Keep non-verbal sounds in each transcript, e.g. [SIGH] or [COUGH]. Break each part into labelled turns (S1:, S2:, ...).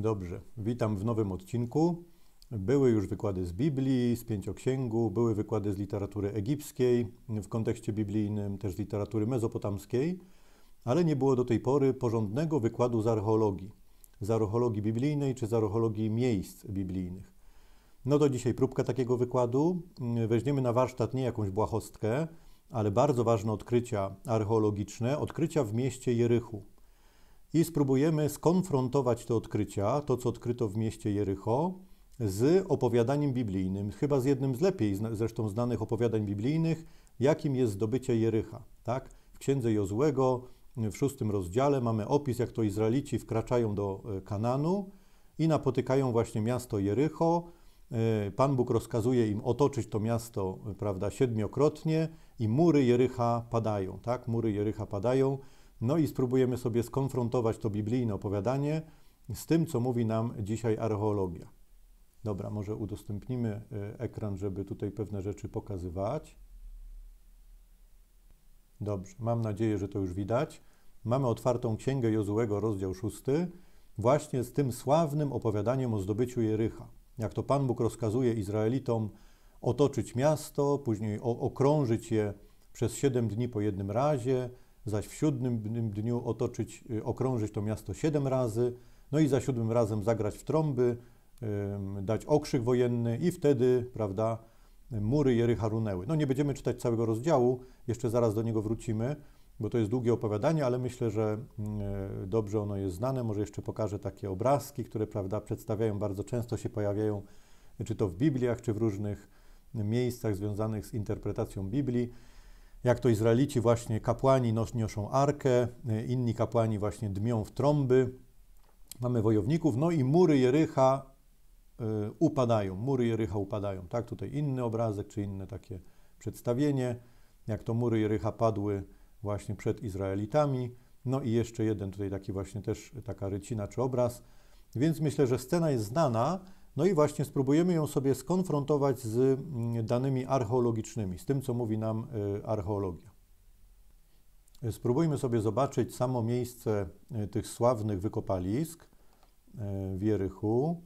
S1: Dobrze, witam w nowym odcinku. Były już wykłady z Biblii, z pięcioksięgu, były wykłady z literatury egipskiej, w kontekście biblijnym też z literatury mezopotamskiej, ale nie było do tej pory porządnego wykładu z archeologii, z archeologii biblijnej czy z archeologii miejsc biblijnych. No to dzisiaj próbka takiego wykładu. Weźmiemy na warsztat nie jakąś błahostkę, ale bardzo ważne odkrycia archeologiczne, odkrycia w mieście Jerichu i spróbujemy skonfrontować te odkrycia, to co odkryto w mieście Jericho, z opowiadaniem biblijnym, chyba z jednym z lepiej zresztą znanych opowiadań biblijnych, jakim jest zdobycie Jericha. Tak? W księdze Jozłego w szóstym rozdziale mamy opis, jak to Izraelici wkraczają do e, Kananu i napotykają właśnie miasto Jericho. E, Pan Bóg rozkazuje im otoczyć to miasto, e, prawda, siedmiokrotnie i mury Jericha padają, tak? Mury Jericha padają. No i spróbujemy sobie skonfrontować to biblijne opowiadanie z tym, co mówi nam dzisiaj archeologia. Dobra, może udostępnimy y, ekran, żeby tutaj pewne rzeczy pokazywać. Dobrze, mam nadzieję, że to już widać. Mamy otwartą Księgę Jozułego, rozdział 6, właśnie z tym sławnym opowiadaniem o zdobyciu Jericha. Jak to Pan Bóg rozkazuje Izraelitom otoczyć miasto, później okrążyć je przez 7 dni po jednym razie, zaś w siódmym dniu otoczyć, y, okrążyć to miasto siedem razy, no i za siódmym razem zagrać w trąby, dać okrzyk wojenny i wtedy, prawda, mury Jericha runęły. No nie będziemy czytać całego rozdziału, jeszcze zaraz do niego wrócimy, bo to jest długie opowiadanie, ale myślę, że mm, e, dobrze ono jest znane. Może jeszcze pokażę takie obrazki, które, prawda, przedstawiają, bardzo często się pojawiają, czy to w Bibliach, czy w różnych miejscach związanych z interpretacją Biblii jak to Izraelici właśnie kapłani noszą arkę, y, inni kapłani właśnie dmią w trąby. Mamy wojowników, no i mury Jericha y, upadają, mury Jericha upadają. Tak, tutaj inny obrazek, czy inne takie przedstawienie, jak to mury Jericha padły właśnie przed Izraelitami. No i jeszcze jeden tutaj taki właśnie też, taka rycina czy obraz. Więc myślę, że scena jest znana, no i właśnie spróbujemy ją sobie skonfrontować z mm, danymi archeologicznymi, z tym, co mówi nam y, archeologia. Y, spróbujmy sobie zobaczyć samo miejsce y, tych sławnych wykopalisk w Jerychu.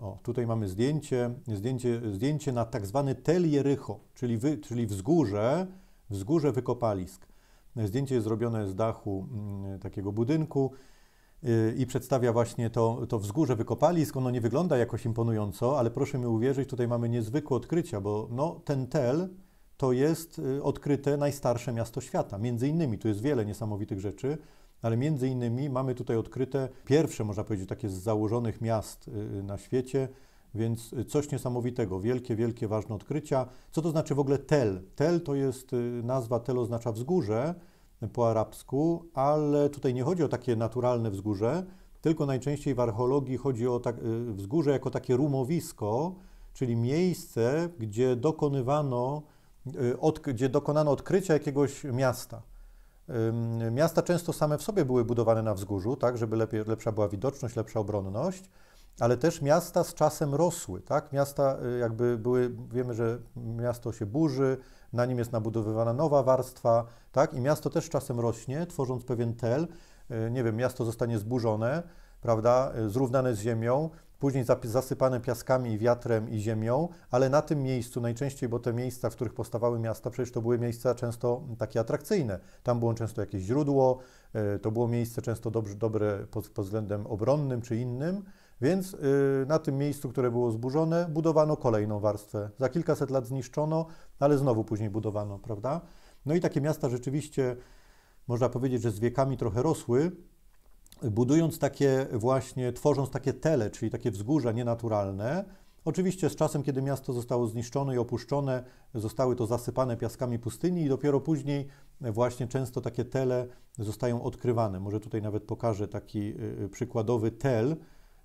S1: O, tutaj mamy zdjęcie, zdjęcie, zdjęcie na tak zwany Tel Jericho, czyli, wy, czyli wzgórze, wzgórze wykopalisk. Zdjęcie jest zrobione z dachu mm, takiego budynku. Y, i przedstawia właśnie to, to wzgórze wykopalisk. Ono nie wygląda jakoś imponująco, ale proszę mi uwierzyć, tutaj mamy niezwykłe odkrycia, bo no, ten tel to jest y, odkryte najstarsze miasto świata. Między innymi, tu jest wiele niesamowitych rzeczy, ale między innymi mamy tutaj odkryte pierwsze, można powiedzieć, takie z założonych miast y, na świecie, więc coś niesamowitego, wielkie, wielkie, ważne odkrycia. Co to znaczy w ogóle tel? Tel to jest nazwa, tel oznacza wzgórze, po arabsku, ale tutaj nie chodzi o takie naturalne wzgórze, tylko najczęściej w archeologii chodzi o tak, y, wzgórze jako takie rumowisko, czyli miejsce, gdzie dokonywano, y, od, gdzie dokonano odkrycia jakiegoś miasta. Miasta często same w sobie były budowane na wzgórzu, tak, żeby lepiej, lepsza była widoczność, lepsza obronność, ale też miasta z czasem rosły, tak? Miasta y, jakby były, wiemy, że miasto się burzy, na nim jest nabudowywana nowa warstwa, tak? I miasto też czasem rośnie, tworząc pewien tel. E, nie wiem, miasto zostanie zburzone, prawda? E, zrównane z ziemią, później zasypane piaskami wiatrem i ziemią, ale na tym miejscu najczęściej, bo te miejsca, w których powstawały miasta, przecież to były miejsca często takie atrakcyjne. Tam było często jakieś źródło, e, to było miejsce często dobre pod względem obronnym czy innym. Więc y, na tym miejscu, które było zburzone, budowano kolejną warstwę. Za kilkaset lat zniszczono, ale znowu później budowano, prawda? No i takie miasta rzeczywiście, można powiedzieć, że z wiekami trochę rosły, budując takie właśnie, tworząc takie tele, czyli takie wzgórza nienaturalne. Oczywiście z czasem, kiedy miasto zostało zniszczone i opuszczone, zostały to zasypane piaskami pustyni i dopiero później właśnie często takie tele zostają odkrywane. Może tutaj nawet pokażę taki y, y, przykładowy tel,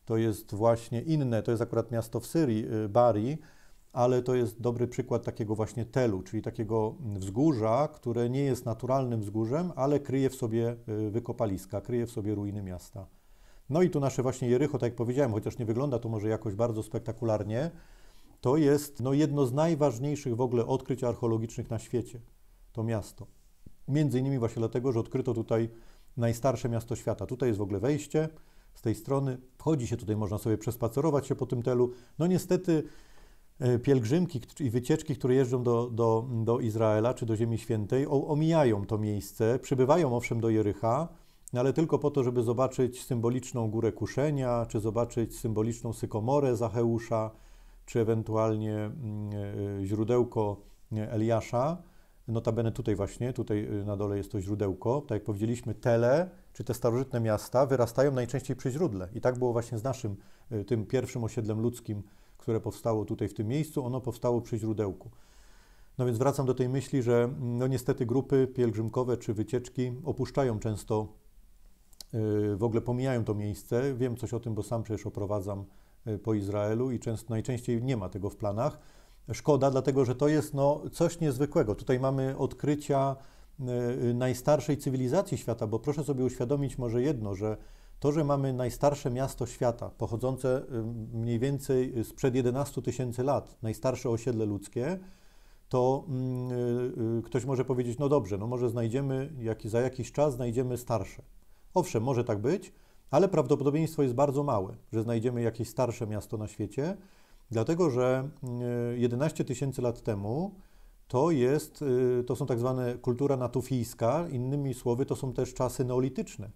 S1: to jest właśnie inne, to jest akurat miasto w Syrii, y, Bari, ale to jest dobry przykład takiego właśnie telu, czyli takiego wzgórza, które nie jest naturalnym wzgórzem, ale kryje w sobie y, wykopaliska, kryje w sobie ruiny miasta. No i tu nasze właśnie Jericho, tak jak powiedziałem, chociaż nie wygląda to może jakoś bardzo spektakularnie, to jest no, jedno z najważniejszych w ogóle odkryć archeologicznych na świecie, to miasto. Między innymi właśnie dlatego, że odkryto tutaj najstarsze miasto świata. Tutaj jest w ogóle wejście, z tej strony. Wchodzi się tutaj, można sobie przespacerować się po tym telu. No niestety e, pielgrzymki i wycieczki, które jeżdżą do, do, do Izraela czy do Ziemi Świętej, omijają to miejsce, przybywają owszem do Jericha, ale tylko po to, żeby zobaczyć symboliczną górę kuszenia, czy zobaczyć symboliczną sykomorę Zacheusza, czy ewentualnie mm, e, e, źródełko Eliasza. Notabene tutaj właśnie, tutaj y, na dole jest to źródełko. Tak jak powiedzieliśmy, tele, czy te starożytne miasta wyrastają najczęściej przy źródle. I tak było właśnie z naszym, y, tym pierwszym osiedlem ludzkim, które powstało tutaj w tym miejscu. Ono powstało przy źródełku. No więc wracam do tej myśli, że mm, no niestety grupy pielgrzymkowe czy wycieczki opuszczają często, y, w ogóle pomijają to miejsce. Wiem coś o tym, bo sam przecież oprowadzam po Izraelu i często, najczęściej nie ma tego w planach szkoda, dlatego że to jest no, coś niezwykłego. Tutaj mamy odkrycia e, e, najstarszej cywilizacji świata, bo proszę sobie uświadomić może jedno, że to, że mamy najstarsze miasto świata, pochodzące e, mniej więcej sprzed 11 tysięcy lat, najstarsze osiedle ludzkie, to mm, ktoś może powiedzieć, no dobrze, no może znajdziemy, za jakiś czas znajdziemy starsze. Owszem, może tak być, ale prawdopodobieństwo jest bardzo małe, że znajdziemy jakieś starsze miasto na świecie, Dlatego, że 11 e, tysięcy lat temu to, jest, e, to są tak zwane kultura natufijska, innymi słowy, to są też czasy neolityczne.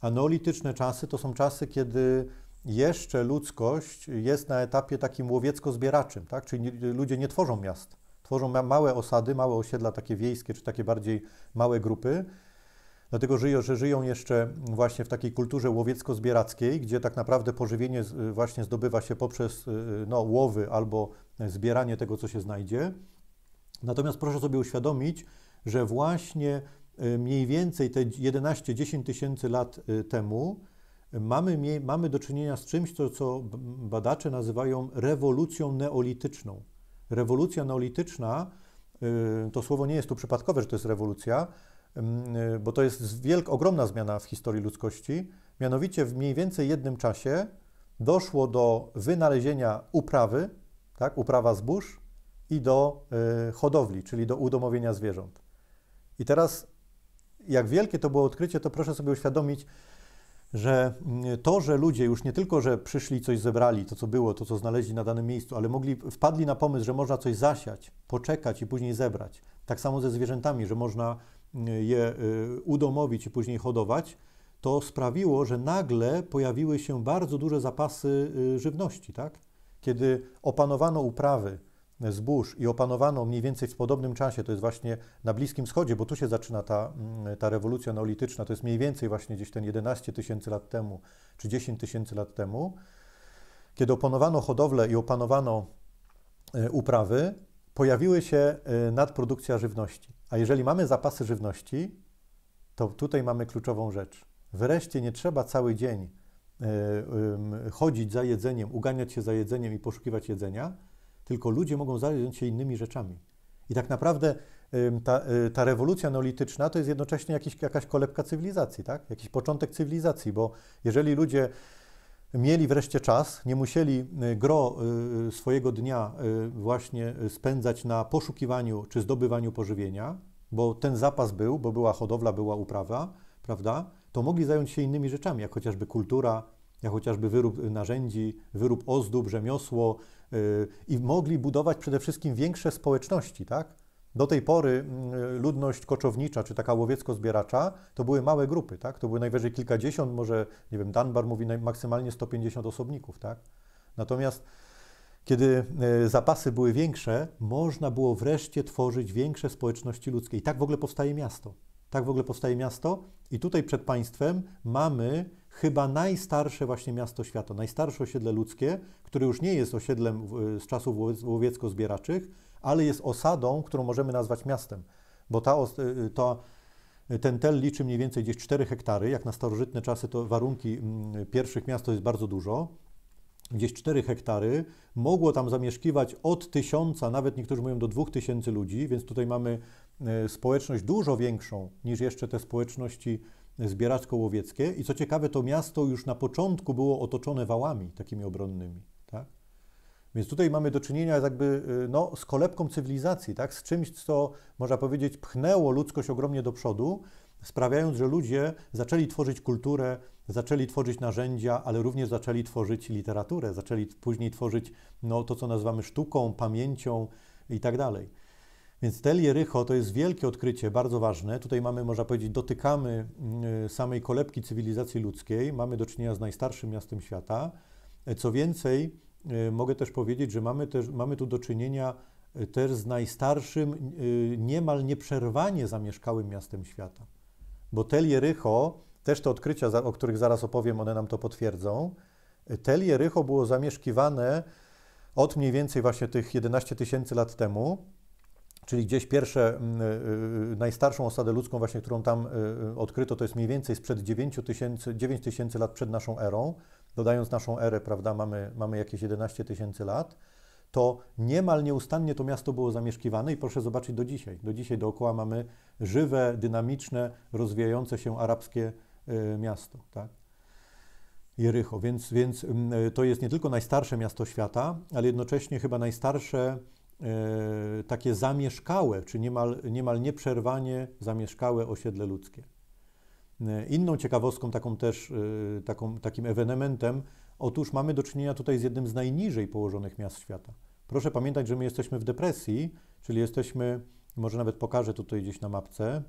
S1: A neolityczne czasy to są czasy, kiedy jeszcze ludzkość jest na etapie takim łowiecko-zbieraczym, tak? czyli ludzie nie tworzą miast. Tworzą małe osady, małe osiedla, takie wiejskie, czy takie bardziej małe grupy, dlatego żyją, że żyją jeszcze właśnie w takiej kulturze łowiecko-zbierackiej, gdzie tak naprawdę pożywienie y, właśnie zdobywa się poprzez y, y, no, łowy albo zbieranie tego, co się znajdzie. Natomiast proszę sobie uświadomić, że właśnie mniej więcej te 11-10 tysięcy lat temu mamy, mamy do czynienia z czymś, co, co badacze nazywają rewolucją neolityczną. Rewolucja neolityczna, to słowo nie jest tu przypadkowe, że to jest rewolucja, Y, bo to jest wielk, ogromna zmiana w historii ludzkości. Mianowicie w mniej więcej jednym czasie doszło do wynalezienia uprawy, tak, uprawa zbóż i do y, hodowli, czyli do udomowienia zwierząt. I teraz, jak wielkie to było odkrycie, to proszę sobie uświadomić, że y, to, że ludzie już nie tylko, że przyszli, coś zebrali, to co było, to co znaleźli na danym miejscu, ale mogli, wpadli na pomysł, że można coś zasiać, poczekać i później zebrać. Tak samo ze zwierzętami, że można je y, udomowić i później hodować, to sprawiło, że nagle pojawiły się bardzo duże zapasy y, żywności, tak? Kiedy opanowano uprawy zbóż i opanowano mniej więcej w podobnym czasie, to jest właśnie na Bliskim Wschodzie, bo tu się zaczyna ta, mm, ta rewolucja neolityczna, to jest mniej więcej właśnie gdzieś ten 11 tysięcy lat temu, czy 10 tysięcy lat temu, kiedy opanowano hodowlę i opanowano y, uprawy, pojawiły się nadprodukcja żywności. A jeżeli mamy zapasy żywności, to tutaj mamy kluczową rzecz. Wreszcie nie trzeba cały dzień e, chodzić za jedzeniem, uganiać się za jedzeniem i poszukiwać jedzenia, tylko ludzie mogą zająć się innymi rzeczami. I tak naprawdę ta, e, ta, rewolucja neolityczna to jest jednocześnie jakiś, jakaś kolebka cywilizacji, tak? jakiś początek cywilizacji, bo jeżeli ludzie mieli wreszcie czas, nie musieli y, gro y, y, swojego dnia właśnie spędzać na poszukiwaniu czy zdobywaniu pożywienia, bo ten zapas był, bo była hodowla, była uprawa, prawda? To mogli zająć się innymi rzeczami, jak chociażby kultura, jak chociażby wyrób narzędzi, wyrób ozdób, rzemiosło i mogli budować przede wszystkim większe społeczności, tak? Do tej pory mm, ludność koczownicza, czy taka łowiecko-zbieracza, to były małe grupy, tak? To były najwyżej kilkadziesiąt, może, nie wiem, Danbar mówi maksymalnie 150 osobników, tak? Natomiast kiedy e, zapasy były większe, można było wreszcie tworzyć większe społeczności ludzkie. I tak w ogóle powstaje miasto. Tak w ogóle powstaje miasto i tutaj przed państwem mamy chyba najstarsze właśnie miasto świata, najstarsze osiedle ludzkie, które już nie jest osiedlem z czasów łowiecko-zbieraczych, ale jest osadą, którą możemy nazwać miastem, bo ta, y, y, y, ten tel liczy mniej więcej gdzieś 4 hektary. Jak na starożytne czasy, to warunki mm, pierwszych miast to jest bardzo dużo. Gdzieś 4 hektary. Mogło tam zamieszkiwać od tysiąca, nawet niektórzy mówią do dwóch tysięcy ludzi, więc tutaj mamy e, społeczność dużo większą niż jeszcze te społeczności zbieraczko łowieckie I co ciekawe, to miasto już na początku było otoczone wałami takimi obronnymi. Więc tutaj mamy do czynienia jakby, y, no, z kolebką cywilizacji, tak? z czymś, co można powiedzieć pchnęło ludzkość ogromnie do przodu, sprawiając, że ludzie zaczęli tworzyć kulturę, zaczęli tworzyć narzędzia, ale również zaczęli tworzyć literaturę, zaczęli później tworzyć no, to, co nazywamy sztuką, pamięcią i tak dalej. Więc Tel Jerycho to jest wielkie odkrycie, bardzo ważne. Tutaj mamy, można powiedzieć, dotykamy mm, y, samej kolebki cywilizacji ludzkiej, mamy do czynienia z najstarszym miastem świata. E, co więcej, E, mogę też powiedzieć, że mamy, też, mamy tu do czynienia e, też z najstarszym, e, niemal nieprzerwanie zamieszkałym miastem świata. Bo Tel Jericho, też te odkrycia, o których zaraz opowiem, one nam to potwierdzą. Tel Jericho było zamieszkiwane od mniej więcej właśnie tych 11 tysięcy lat temu, czyli gdzieś pierwsze, najstarszą osadę ludzką właśnie, którą tam odkryto, to jest mniej więcej sprzed 9 tysięcy lat przed naszą erą dodając naszą erę, prawda, mamy, mamy jakieś 11 tysięcy lat, to niemal nieustannie to miasto było zamieszkiwane i proszę zobaczyć do dzisiaj. Do dzisiaj dookoła mamy żywe, dynamiczne, rozwijające się arabskie y, miasto, tak? Jerycho, więc, więc y, to jest nie tylko najstarsze miasto świata, ale jednocześnie chyba najstarsze y, takie zamieszkałe, czy niemal, niemal nieprzerwanie zamieszkałe osiedle ludzkie. Y, inną ciekawostką, taką też, y, taką, takim ewenementem, otóż mamy do czynienia tutaj z jednym z najniżej położonych miast świata. Proszę pamiętać, że my jesteśmy w depresji, czyli jesteśmy, może nawet pokażę tutaj gdzieś na mapce.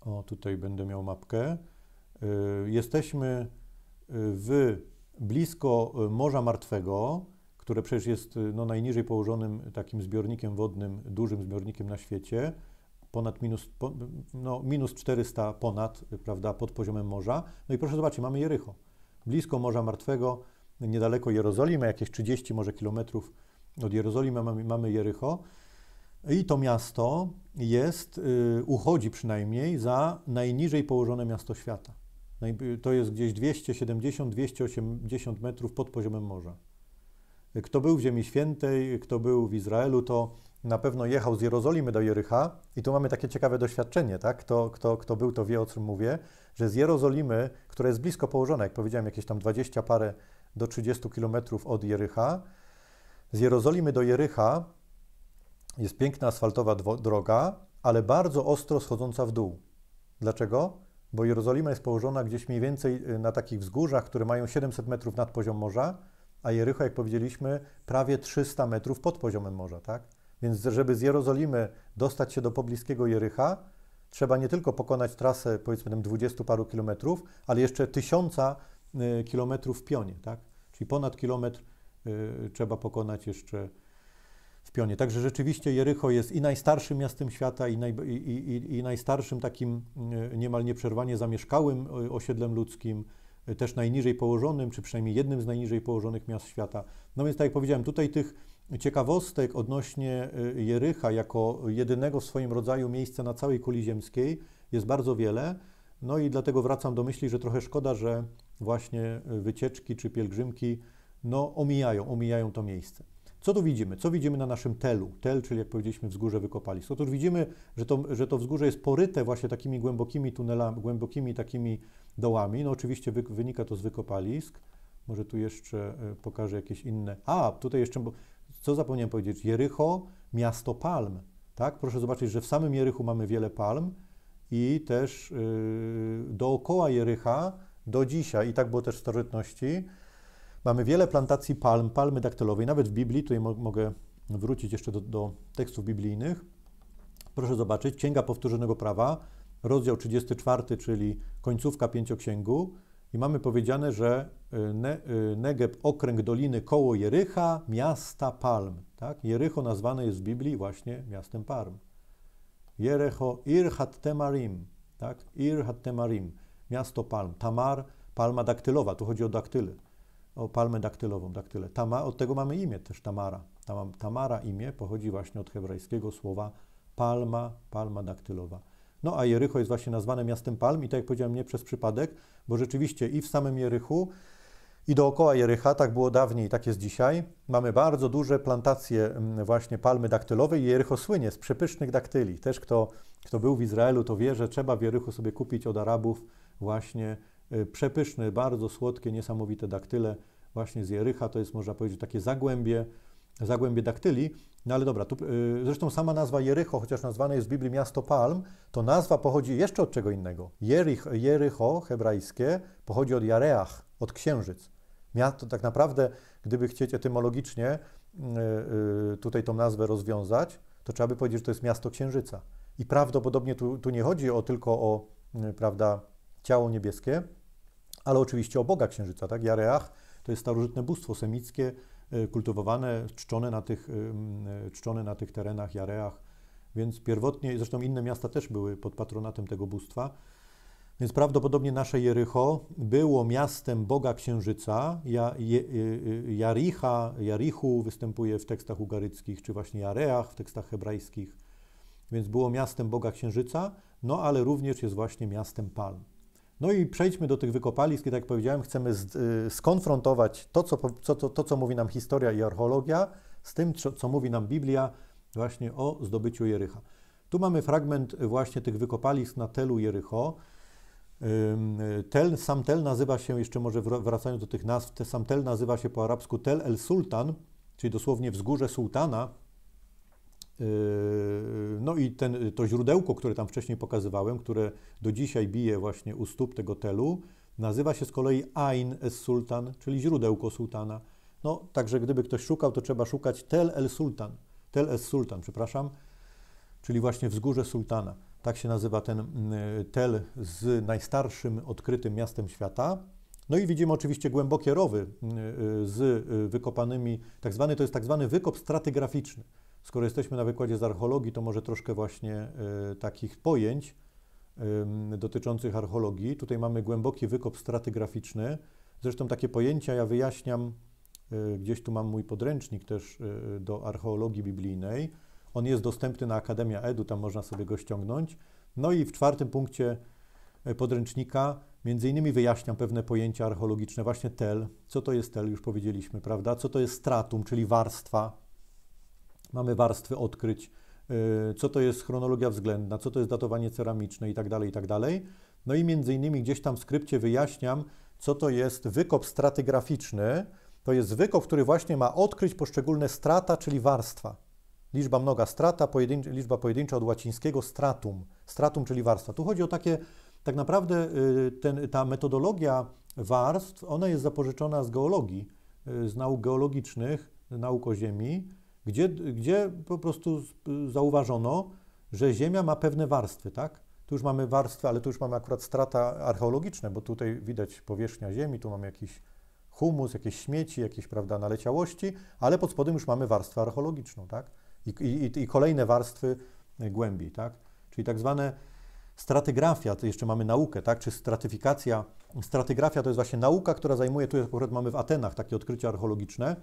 S1: O, tutaj będę miał mapkę. Y, jesteśmy w blisko Morza Martwego, które przecież jest no, najniżej położonym takim zbiornikiem wodnym, dużym zbiornikiem na świecie ponad minus, po, no, minus 400 ponad, prawda, pod poziomem morza. No i proszę zobaczyć, mamy Jericho, Blisko Morza Martwego, niedaleko Jerozolimy, jakieś 30 może kilometrów od Jerozolimy mamy, mamy Jericho. I to miasto jest, y, uchodzi przynajmniej za najniżej położone miasto świata. To jest gdzieś 270-280 metrów pod poziomem morza. Kto był w Ziemi Świętej, kto był w Izraelu, to na pewno jechał z Jerozolimy do Jericha i tu mamy takie ciekawe doświadczenie, tak? Kto, kto, kto był, to wie, o czym mówię, że z Jerozolimy, która jest blisko położona, jak powiedziałem, jakieś tam 20 parę do 30 kilometrów od Jericha, z Jerozolimy do Jericha jest piękna asfaltowa droga, ale bardzo ostro schodząca w dół. Dlaczego? Bo Jerozolima jest położona gdzieś mniej więcej y, na takich wzgórzach, które mają 700 metrów nad poziom morza, a Jericho, jak powiedzieliśmy, prawie 300 metrów pod poziomem morza, tak? Więc żeby z Jerozolimy dostać się do pobliskiego Jericha trzeba nie tylko pokonać trasę powiedzmy tam 20 paru kilometrów, ale jeszcze tysiąca y, kilometrów w pionie, tak? Czyli ponad kilometr y, trzeba pokonać jeszcze w pionie. Także rzeczywiście Jericho jest i najstarszym miastem świata, i, naj, i, i, i najstarszym takim y, niemal nieprzerwanie zamieszkałym osiedlem ludzkim, też najniżej położonym, czy przynajmniej jednym z najniżej położonych miast świata. No więc tak jak powiedziałem, tutaj tych ciekawostek odnośnie y, Jericha jako jedynego w swoim rodzaju miejsca na całej kuli ziemskiej jest bardzo wiele. No i dlatego wracam do myśli, że trochę szkoda, że właśnie y, wycieczki czy pielgrzymki no, omijają, omijają to miejsce. Co tu widzimy? Co widzimy na naszym telu? Tel, czyli jak powiedzieliśmy, wzgórze wykopalisk. Otóż widzimy, że to, że to wzgórze jest poryte właśnie takimi głębokimi tunelami, głębokimi takimi dołami. No oczywiście wynika to z wykopalisk. Może tu jeszcze y, pokażę jakieś inne. A, tutaj jeszcze, bo co zapomniałem powiedzieć, Jericho, miasto palm, tak? Proszę zobaczyć, że w samym Jerichu mamy wiele palm i też yy, dookoła Jericha do dzisiaj, i tak było też w starożytności, mamy wiele plantacji palm, palmy daktylowej, nawet w Biblii, tutaj mo mogę wrócić jeszcze do, do tekstów biblijnych, proszę zobaczyć, Księga Powtórzonego Prawa, rozdział 34, czyli końcówka pięcioksięgu, i mamy powiedziane, że y, y, Negeb, okręg doliny koło Jericha, miasta palm. Tak? Jericho nazwane jest w Biblii właśnie miastem palm. Jerecho Irhat Temarim, tak? Irhat Temarim, miasto palm. Tamar, palma daktylowa, tu chodzi o daktyle, o palmę daktylową, daktyle. Tama, od tego mamy imię też Tamara. tamara imię pochodzi właśnie od hebrajskiego słowa palma, palma daktylowa. No a Jericho jest właśnie nazwane miastem palm i tak jak powiedziałem, nie przez przypadek, bo rzeczywiście i w samym Jerichu, i dookoła Jericha, tak było dawniej, tak jest dzisiaj, mamy bardzo duże plantacje mm, właśnie palmy daktylowej i Jericho słynie z przepysznych daktyli. Też kto, kto był w Izraelu, to wie, że trzeba w Jerichu sobie kupić od Arabów właśnie y, przepyszne, bardzo słodkie, niesamowite daktyle właśnie z Jericha. To jest, można powiedzieć, takie zagłębie, zagłębie daktyli. No ale dobra, tu, yy, zresztą sama nazwa Jericho, chociaż nazwane jest w Biblii miasto palm, to nazwa pochodzi jeszcze od czego innego. Jerich, Jericho hebrajskie pochodzi od Jareach, od księżyc. Miasto tak naprawdę, gdyby chcieć etymologicznie yy, yy, tutaj tą nazwę rozwiązać, to trzeba by powiedzieć, że to jest miasto księżyca. I prawdopodobnie tu, tu nie chodzi o, tylko o y, prawda, ciało niebieskie, ale oczywiście o Boga księżyca. Tak? Jareach to jest starożytne bóstwo semickie, Y, kultywowane, czczone na tych, y, y, czczone na tych terenach, jareach. Więc pierwotnie, zresztą inne miasta też były pod patronatem tego bóstwa. Więc prawdopodobnie nasze Jericho było miastem Boga Księżyca. Ja, je, Jaricha, Jarichu występuje w tekstach ugaryckich, czy właśnie Jareach w tekstach hebrajskich. Więc było miastem Boga Księżyca, no ale również jest właśnie miastem palm. No i przejdźmy do tych wykopalisk i tak jak powiedziałem, chcemy y, skonfrontować to co, co, to, to, co mówi nam historia i archeologia z tym, co, mówi nam Biblia właśnie o zdobyciu Jericha. Tu mamy fragment właśnie tych wykopalisk na Telu Jericho. Tel, sam Tel nazywa się, jeszcze może wracając do tych nazw, sam Tel nazywa się po arabsku Tel el Sultan, czyli dosłownie wzgórze sułtana, Yy, no i ten, to źródełko, które tam wcześniej pokazywałem, które do dzisiaj bije właśnie u stóp tego telu, nazywa się z kolei Ain es-Sultan, czyli źródełko sultana. No, także gdyby ktoś szukał, to trzeba szukać Tel el-Sultan, Tel es-Sultan, przepraszam, czyli właśnie wzgórze sultana. Tak się nazywa ten mm, tel z najstarszym odkrytym miastem świata. No i widzimy oczywiście głębokie rowy mm, y, z y, wykopanymi, tak zwany, to jest tak zwany wykop stratygraficzny. Skoro jesteśmy na wykładzie z archeologii, to może troszkę właśnie e, takich pojęć dotyczących archeologii. Tutaj mamy głęboki wykop stratygraficzny. Zresztą takie pojęcia ja wyjaśniam, e, gdzieś tu mam mój podręcznik też e, do archeologii biblijnej. On jest dostępny na Akademia Edu, tam można sobie go ściągnąć. No i w czwartym punkcie podręcznika między innymi wyjaśniam pewne pojęcia archeologiczne, właśnie tel. Co to jest tel, już powiedzieliśmy, prawda? Co to jest stratum, czyli warstwa, Mamy warstwy odkryć, y, co to jest chronologia względna, co to jest datowanie ceramiczne itd., tak itd. Tak no i między innymi gdzieś tam w skrypcie wyjaśniam, co to jest wykop stratygraficzny. To jest wykop, który właśnie ma odkryć poszczególne strata, czyli warstwa. Liczba mnoga strata, liczba pojedyncza od łacińskiego stratum. Stratum, czyli warstwa. Tu chodzi o takie, tak naprawdę y, ten, ta metodologia warstw, ona jest zapożyczona z geologii, y, z nauk geologicznych, nauk o ziemi gdzie, gdzie po prostu zauważono, że Ziemia ma pewne warstwy, tak? Tu już mamy warstwy, ale tu już mamy akurat strata archeologiczne, bo tutaj widać powierzchnia Ziemi, tu mamy jakiś humus, jakieś śmieci, jakieś prawda, naleciałości, ale pod spodem już mamy warstwę archeologiczną, tak? I, i, i kolejne warstwy y, głębi, tak? Czyli tak zwane stratygrafia, to jeszcze mamy naukę, tak? Czy stratyfikacja. Stratygrafia to jest właśnie nauka, która zajmuje, tu akurat mamy w Atenach takie odkrycie archeologiczne.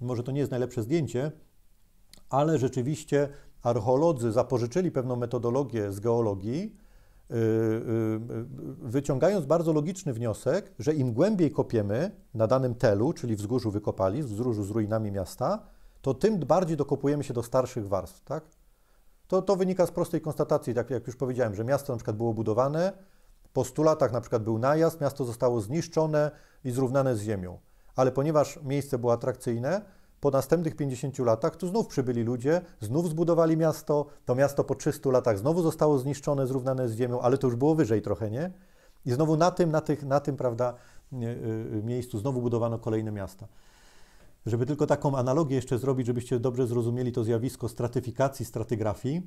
S1: Może to nie jest najlepsze zdjęcie, ale rzeczywiście archeolodzy zapożyczyli pewną metodologię z geologii, y, y, y, wyciągając bardzo logiczny wniosek, że im głębiej kopiemy na danym telu, czyli wzgórzu wykopali, wzgórzu z ruinami miasta, to tym bardziej dokopujemy się do starszych warstw, tak? To, to wynika z prostej konstatacji, tak jak już powiedziałem, że miasto na przykład było budowane, po 100 latach na przykład był najazd, miasto zostało zniszczone i zrównane z ziemią. Ale ponieważ miejsce było atrakcyjne, po następnych 50 latach tu znów przybyli ludzie, znów zbudowali miasto, to miasto po 300 latach znowu zostało zniszczone, zrównane z ziemią, ale to już było wyżej trochę, nie? I znowu na tym, na, tych, na tym, prawda, y, y, miejscu znowu budowano kolejne miasta. Żeby tylko taką analogię jeszcze zrobić, żebyście dobrze zrozumieli to zjawisko stratyfikacji, stratygrafii,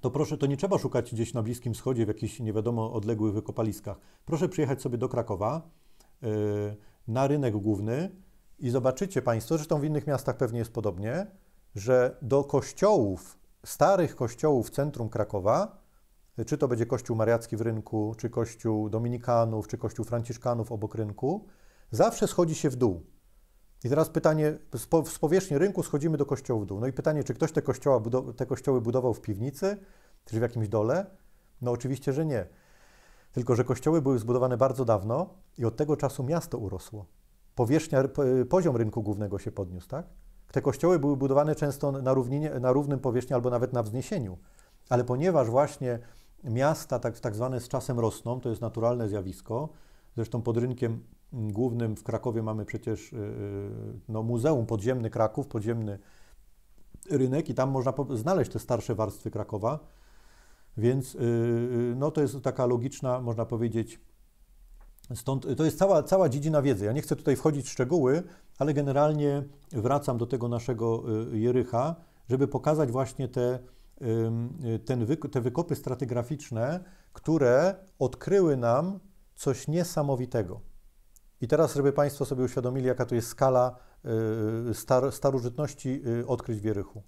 S1: to proszę, to nie trzeba szukać gdzieś na Bliskim Wschodzie, w jakichś nie wiadomo odległych wykopaliskach. Proszę przyjechać sobie do Krakowa, y, na rynek główny, i zobaczycie Państwo, zresztą w innych miastach pewnie jest podobnie, że do kościołów, starych kościołów centrum Krakowa, czy to będzie kościół mariacki w rynku, czy kościół dominikanów, czy kościół franciszkanów obok rynku, zawsze schodzi się w dół. I teraz pytanie, z powierzchni rynku schodzimy do kościołów w dół. No i pytanie, czy ktoś te, kościoła, te kościoły budował w piwnicy, czy w jakimś dole? No oczywiście, że nie. Tylko, że kościoły były zbudowane bardzo dawno i od tego czasu miasto urosło powierzchnia, y, poziom rynku głównego się podniósł, tak? Te kościoły były budowane często na, równinie, na równym powierzchni albo nawet na wzniesieniu, ale ponieważ właśnie miasta tak, tak zwane z czasem rosną, to jest naturalne zjawisko, zresztą pod rynkiem mm, głównym w Krakowie mamy przecież y, y, no, Muzeum Podziemny Kraków, podziemny rynek i tam można znaleźć te starsze warstwy Krakowa, więc no, to jest taka logiczna, można powiedzieć, Stąd y, to jest cała, cała dziedzina wiedzy. Ja nie chcę tutaj wchodzić w szczegóły, ale generalnie wracam do tego naszego y, Jerycha, żeby pokazać właśnie te, y, ten, te wykopy stratygraficzne, które odkryły nam coś niesamowitego. I teraz, żeby Państwo sobie uświadomili, jaka to jest skala star, starożytności odkryć w Jerychu.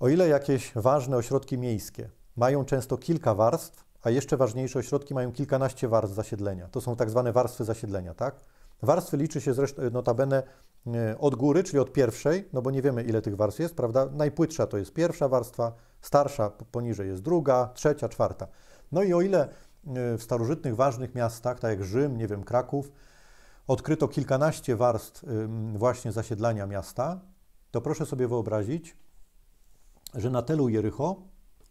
S1: O ile jakieś ważne ośrodki miejskie mają często kilka warstw, a jeszcze ważniejsze, ośrodki mają kilkanaście warstw zasiedlenia. To są tak zwane warstwy zasiedlenia, tak? Warstwy liczy się zresztą e, notabene e, od góry, czyli od pierwszej, no bo nie wiemy ile tych warstw jest, prawda? Najpłytsza to jest pierwsza warstwa, starsza poniżej jest druga, trzecia, czwarta. No i o ile e, w starożytnych ważnych miastach, tak jak Rzym, nie wiem, Kraków, odkryto kilkanaście warstw właśnie zasiedlania miasta, to proszę sobie wyobrazić, że na Telu Jericho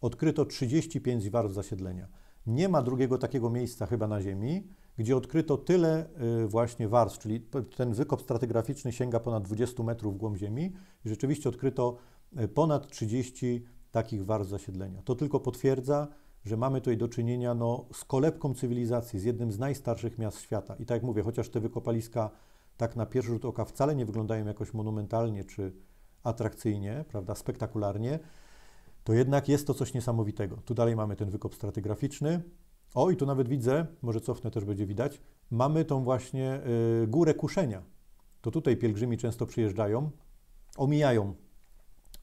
S1: odkryto 35 warstw zasiedlenia. Nie ma drugiego takiego miejsca chyba na Ziemi, gdzie odkryto tyle y, właśnie warstw, czyli ten wykop stratygraficzny sięga ponad 20 metrów w głąb Ziemi i rzeczywiście odkryto y, ponad 30 takich warstw zasiedlenia. To tylko potwierdza, że mamy tutaj do czynienia no, z kolebką cywilizacji, z jednym z najstarszych miast świata. I tak jak mówię, chociaż te wykopaliska tak na pierwszy rzut oka wcale nie wyglądają jakoś monumentalnie czy atrakcyjnie, prawda, spektakularnie, to jednak jest to coś niesamowitego. Tu dalej mamy ten wykop stratygraficzny. O, i tu nawet widzę, może cofnę też będzie widać, mamy tą właśnie y, górę kuszenia. To tutaj pielgrzymi często przyjeżdżają, omijają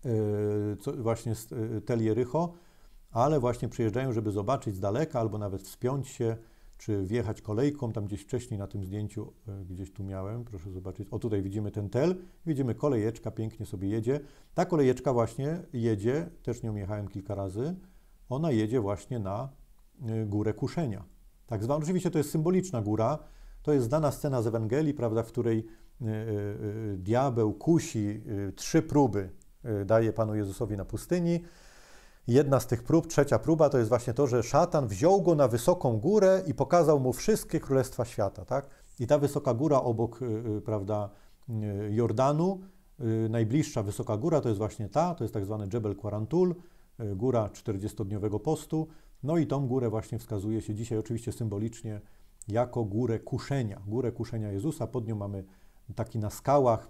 S1: y, co, właśnie y, Tel Jerycho, ale właśnie przyjeżdżają, żeby zobaczyć z daleka albo nawet wspiąć się czy wjechać kolejką, tam gdzieś wcześniej na tym zdjęciu e, gdzieś tu miałem, proszę zobaczyć, o tutaj widzimy ten tel, widzimy kolejeczka, pięknie sobie jedzie. Ta kolejeczka właśnie jedzie, też nią jechałem kilka razy, ona jedzie właśnie na e, górę kuszenia. Tak zwana, oczywiście to jest symboliczna góra, to jest znana scena z Ewangelii, prawda, w której e, diabeł kusi trzy próby, daje Panu Jezusowi na pustyni, Jedna z tych prób, trzecia próba, to jest właśnie to, że szatan wziął go na wysoką górę i pokazał mu wszystkie królestwa świata. Tak? I ta wysoka góra obok y, y, prawda, y, Jordanu, najbliższa wysoka góra to jest właśnie ta, to jest tak zwany Jebel Quarantul, góra 40-dniowego postu. No i tą górę właśnie wskazuje się dzisiaj oczywiście symbolicznie jako górę kuszenia, górę kuszenia Jezusa. Pod nią mamy taki na skałach,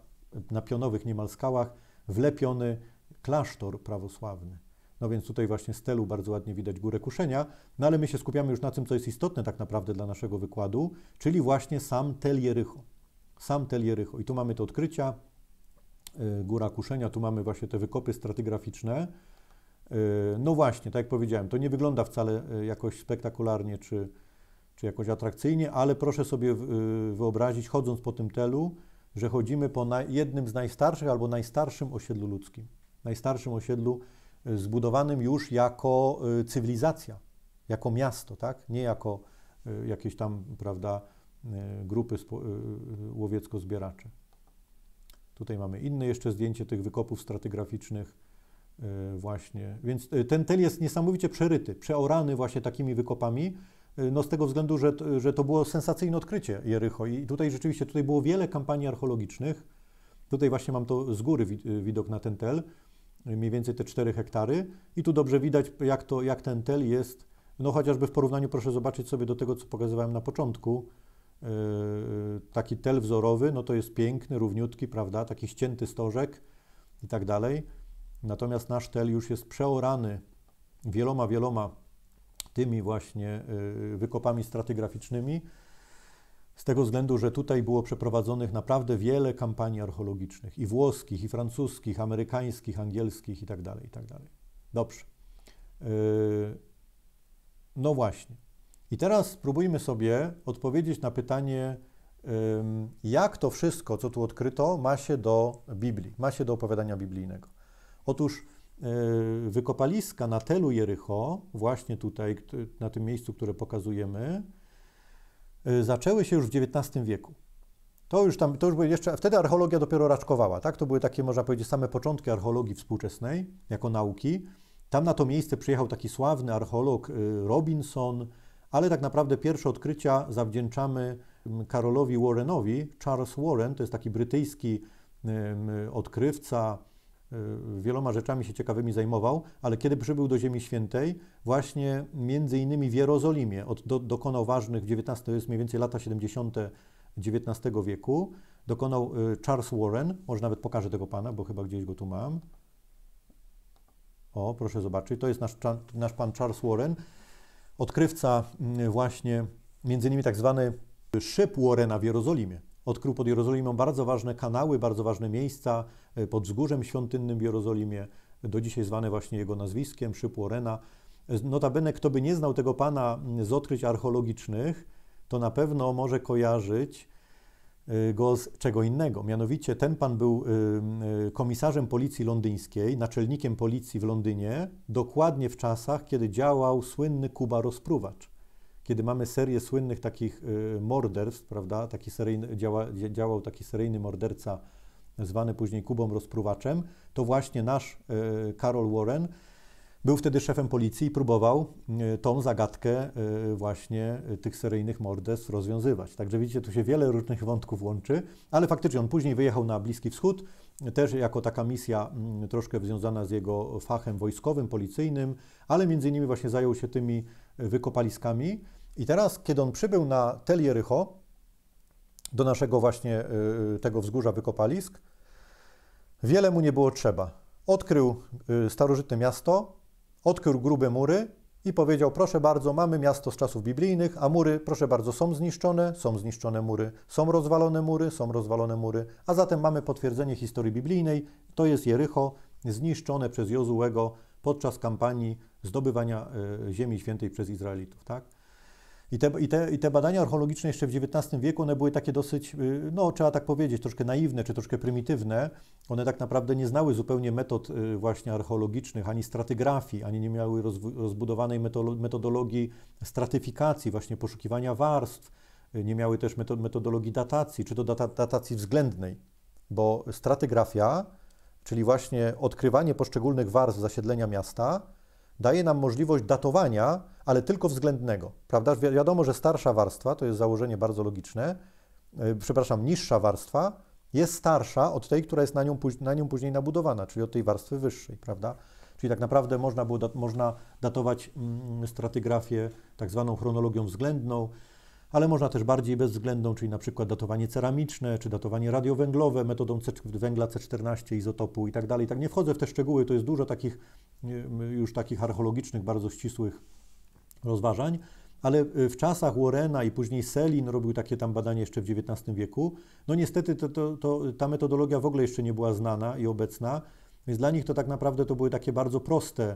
S1: na pionowych niemal skałach, wlepiony klasztor prawosławny. No więc tutaj właśnie z telu bardzo ładnie widać górę kuszenia, no ale my się skupiamy już na tym, co jest istotne tak naprawdę dla naszego wykładu, czyli właśnie sam tel Jerycho. Sam tel Jerycho. I tu mamy te odkrycia, y, góra kuszenia, tu mamy właśnie te wykopy stratygraficzne. Y, no właśnie, tak jak powiedziałem, to nie wygląda wcale y, jakoś spektakularnie czy, czy jakoś atrakcyjnie, ale proszę sobie wyobrazić, chodząc po tym telu, że chodzimy po jednym z najstarszych albo najstarszym osiedlu ludzkim. Najstarszym osiedlu zbudowanym już jako y, cywilizacja, jako miasto, tak? nie jako y, jakieś tam prawda, y, grupy łowiecko-zbieracze. Tutaj mamy inne jeszcze zdjęcie tych wykopów stratygraficznych właśnie. Więc ten tel jest niesamowicie przeryty, przeorany właśnie takimi wykopami, no z tego względu, że, że to było sensacyjne odkrycie Jericho i tutaj rzeczywiście tutaj było wiele kampanii archeologicznych. Tutaj właśnie mam to z góry widok na ten tel. No mniej więcej te 4 hektary i tu dobrze widać, jak, to, jak ten tel jest, no chociażby w porównaniu, proszę zobaczyć sobie do tego, co pokazywałem na początku, yy, taki tel wzorowy, no to jest piękny, równiutki, prawda, taki ścięty stożek i tak dalej, natomiast nasz tel już jest przeorany wieloma, wieloma tymi właśnie yy, wykopami stratygraficznymi, z tego względu, że tutaj było przeprowadzonych naprawdę wiele kampanii archeologicznych i włoskich, i francuskich, amerykańskich, angielskich itd. Tak itd. Tak Dobrze. Yy, no właśnie. I teraz spróbujmy sobie odpowiedzieć na pytanie, jak to wszystko, co tu odkryto, ma się do Biblii, ma się do opowiadania biblijnego. Otóż yy, wykopaliska na Telu Jericho, właśnie tutaj, na tym miejscu, które pokazujemy, Y, zaczęły się już w XIX wieku. To już tam, to już były jeszcze, wtedy archeologia dopiero raczkowała, tak? To były takie, można powiedzieć, same początki archeologii współczesnej jako nauki. Tam na to miejsce przyjechał taki sławny archeolog y, Robinson, ale tak naprawdę pierwsze odkrycia zawdzięczamy mm, Karolowi Warrenowi. Charles Warren to jest taki brytyjski odkrywca, Y, wieloma rzeczami się ciekawymi zajmował, ale kiedy przybył do Ziemi Świętej, właśnie między innymi w Jerozolimie od, do, dokonał ważnych, XIX, to jest mniej więcej lata 70. XIX wieku, dokonał y, Charles Warren, może nawet pokażę tego pana, bo chyba gdzieś go tu mam. O, proszę zobaczyć, to jest nasz, nasz pan Charles Warren, odkrywca y, właśnie między innymi tak zwany szyb Warrena w Jerozolimie. Odkrył pod Jerozolimą bardzo ważne kanały, bardzo ważne miejsca e, pod wzgórzem świątynnym w Jerozolimie, do dzisiaj zwane właśnie jego nazwiskiem, Szypłorena. Notabene, kto by nie znał tego pana z odkryć archeologicznych, to na pewno może kojarzyć e, go z czego innego. Mianowicie ten pan był e, komisarzem policji londyńskiej, naczelnikiem policji w Londynie, dokładnie w czasach, kiedy działał słynny Kuba Rozpruwacz kiedy mamy serię słynnych takich y, morderstw, prawda, taki seryjny, działa, działał taki seryjny morderca zwany później Kubą Rozpruwaczem, to właśnie nasz y, Karol Warren był wtedy szefem policji i próbował y, tą zagadkę właśnie tych seryjnych morderstw rozwiązywać. Także widzicie, tu się wiele różnych wątków łączy, ale faktycznie on później wyjechał na Bliski Wschód, też jako taka misja mm, troszkę związana z jego fachem wojskowym, policyjnym, ale między innymi właśnie zajął się tymi wykopaliskami. I teraz, kiedy on przybył na Tel Jericho, do naszego właśnie y, y, tego wzgórza wykopalisk, wiele mu nie było trzeba. Odkrył y, starożytne miasto, odkrył grube mury i powiedział: Proszę bardzo, mamy miasto z czasów biblijnych, a mury, proszę bardzo, są zniszczone, są zniszczone mury, są rozwalone mury, są rozwalone mury, a zatem mamy potwierdzenie historii biblijnej. To jest Jericho zniszczone przez Jozułego podczas kampanii zdobywania ziemi świętej przez Izraelitów, tak? I te, i, te, I te badania archeologiczne jeszcze w XIX wieku, one były takie dosyć, y, no trzeba tak powiedzieć, troszkę naiwne czy troszkę prymitywne. One tak naprawdę nie znały zupełnie metod y, właśnie archeologicznych, ani stratygrafii, ani nie miały rozbudowanej metodologii stratyfikacji, właśnie poszukiwania warstw. Y, nie miały też metodologii datacji, czy to datacji względnej, bo stratygrafia, czyli właśnie odkrywanie poszczególnych warstw zasiedlenia miasta, daje nam możliwość datowania, ale tylko względnego. Prawda? wiadomo, że starsza warstwa, to jest założenie bardzo logiczne, e, przepraszam, niższa warstwa jest starsza od tej, która jest na nią, na nią później nabudowana, czyli od tej warstwy wyższej, prawda? Czyli tak naprawdę można, było, można datować mm, stratygrafię tak zwaną chronologią względną, ale można też bardziej bezwzględną, czyli na przykład datowanie ceramiczne, czy datowanie radiowęglowe metodą węgla C14 izotopu i tak dalej. Tak nie wchodzę w te szczegóły, to jest dużo takich już takich archeologicznych, bardzo ścisłych rozważań. Ale y, w czasach Warrena i później Selin robił takie tam badanie jeszcze w XIX wieku. No niestety to, to, to, ta metodologia w ogóle jeszcze nie była znana i obecna. Więc dla nich to tak naprawdę to były takie bardzo proste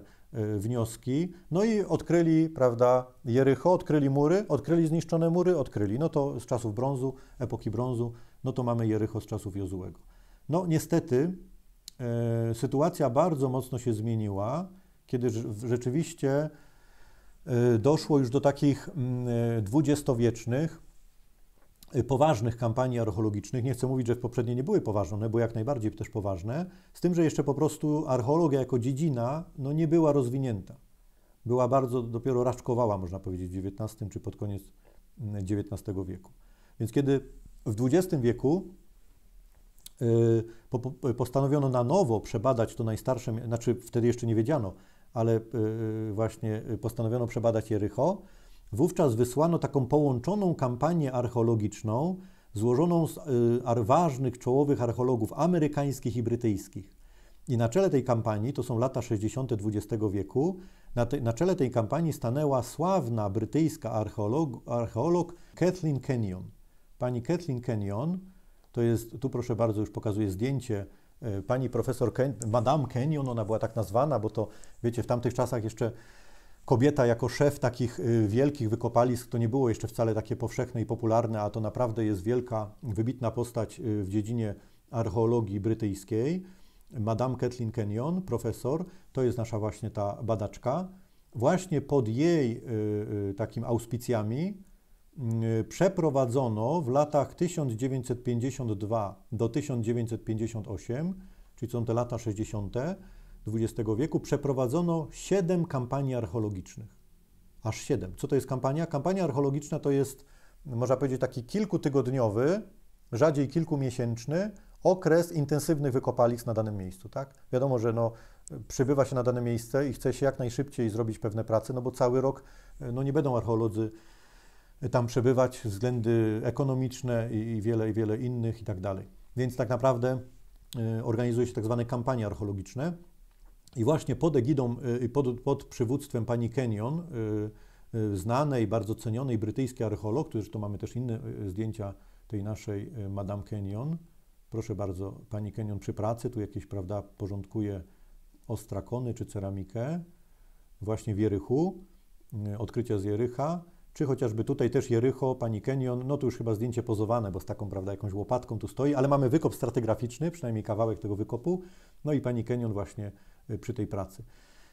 S1: y, wnioski. No i odkryli, prawda, Jericho, odkryli mury, odkryli zniszczone mury, odkryli. No to z czasów brązu, epoki brązu, no to mamy Jericho z czasów Jozułego. No niestety y, sytuacja bardzo mocno się zmieniła, kiedy rzeczywiście y, doszło już do takich mm, dwudziestowiecznych poważnych kampanii archeologicznych. Nie chcę mówić, że w poprzednie nie były poważne, one były jak najbardziej też poważne, z tym, że jeszcze po prostu archeologia jako dziedzina no, nie była rozwinięta. Była bardzo, dopiero raczkowała, można powiedzieć, w XIX czy pod koniec XIX mm, wieku. Więc kiedy w XX wieku y, postanowiono na nowo przebadać to najstarsze, znaczy wtedy jeszcze nie wiedziano, ale y, y, właśnie postanowiono przebadać Jericho Wówczas wysłano taką połączoną kampanię archeologiczną złożoną z y, ważnych czołowych archeologów amerykańskich i brytyjskich. I na czele tej kampanii, to są lata 60. XX wieku, na, te, na czele tej kampanii stanęła sławna brytyjska archeolog, archeolog Kathleen Kenyon. Pani Kathleen Kenyon, to jest, tu proszę bardzo, już pokazuję zdjęcie y, pani profesor, Ken, Madame Kenyon, ona była tak nazwana, bo to, wiecie, w tamtych czasach jeszcze kobieta jako szef takich y, wielkich wykopalisk, to nie było jeszcze wcale takie powszechne i popularne, a to naprawdę jest wielka, wybitna postać y, w dziedzinie archeologii brytyjskiej. Madame Kathleen Kenyon, profesor, to jest nasza właśnie ta badaczka. Właśnie pod jej y, takim auspicjami przeprowadzono w latach 1952 do 1958, czyli są te lata 60., XX wieku przeprowadzono siedem kampanii archeologicznych. Aż siedem. Co to jest kampania? Kampania archeologiczna to jest, można powiedzieć, taki kilkutygodniowy, rzadziej kilkumiesięczny okres intensywnych wykopalisk na danym miejscu. Tak? Wiadomo, że no, przybywa się na dane miejsce i chce się jak najszybciej zrobić pewne prace, no bo cały rok no, nie będą archeolodzy tam przebywać, względy ekonomiczne i, i wiele, i wiele innych i tak dalej. Więc tak naprawdę e, organizuje się tak zwane kampanie archeologiczne. I właśnie pod egidą y, i pod, pod przywództwem pani Kenyon, y, y, znanej, bardzo cenionej brytyjskiej archeolog, tu zresztą mamy też inne zdjęcia tej naszej Madame Kenyon. Proszę bardzo, pani Kenyon przy pracy, tu jakieś, prawda, porządkuje ostrakony czy ceramikę, właśnie w Jerychu, odkrycia z Jerycha czy chociażby tutaj też Jericho, Pani Kenyon, no tu już chyba zdjęcie pozowane, bo z taką, prawda, jakąś łopatką tu stoi, ale mamy wykop stratygraficzny, przynajmniej kawałek tego wykopu, no i Pani Kenyon właśnie y, przy tej pracy.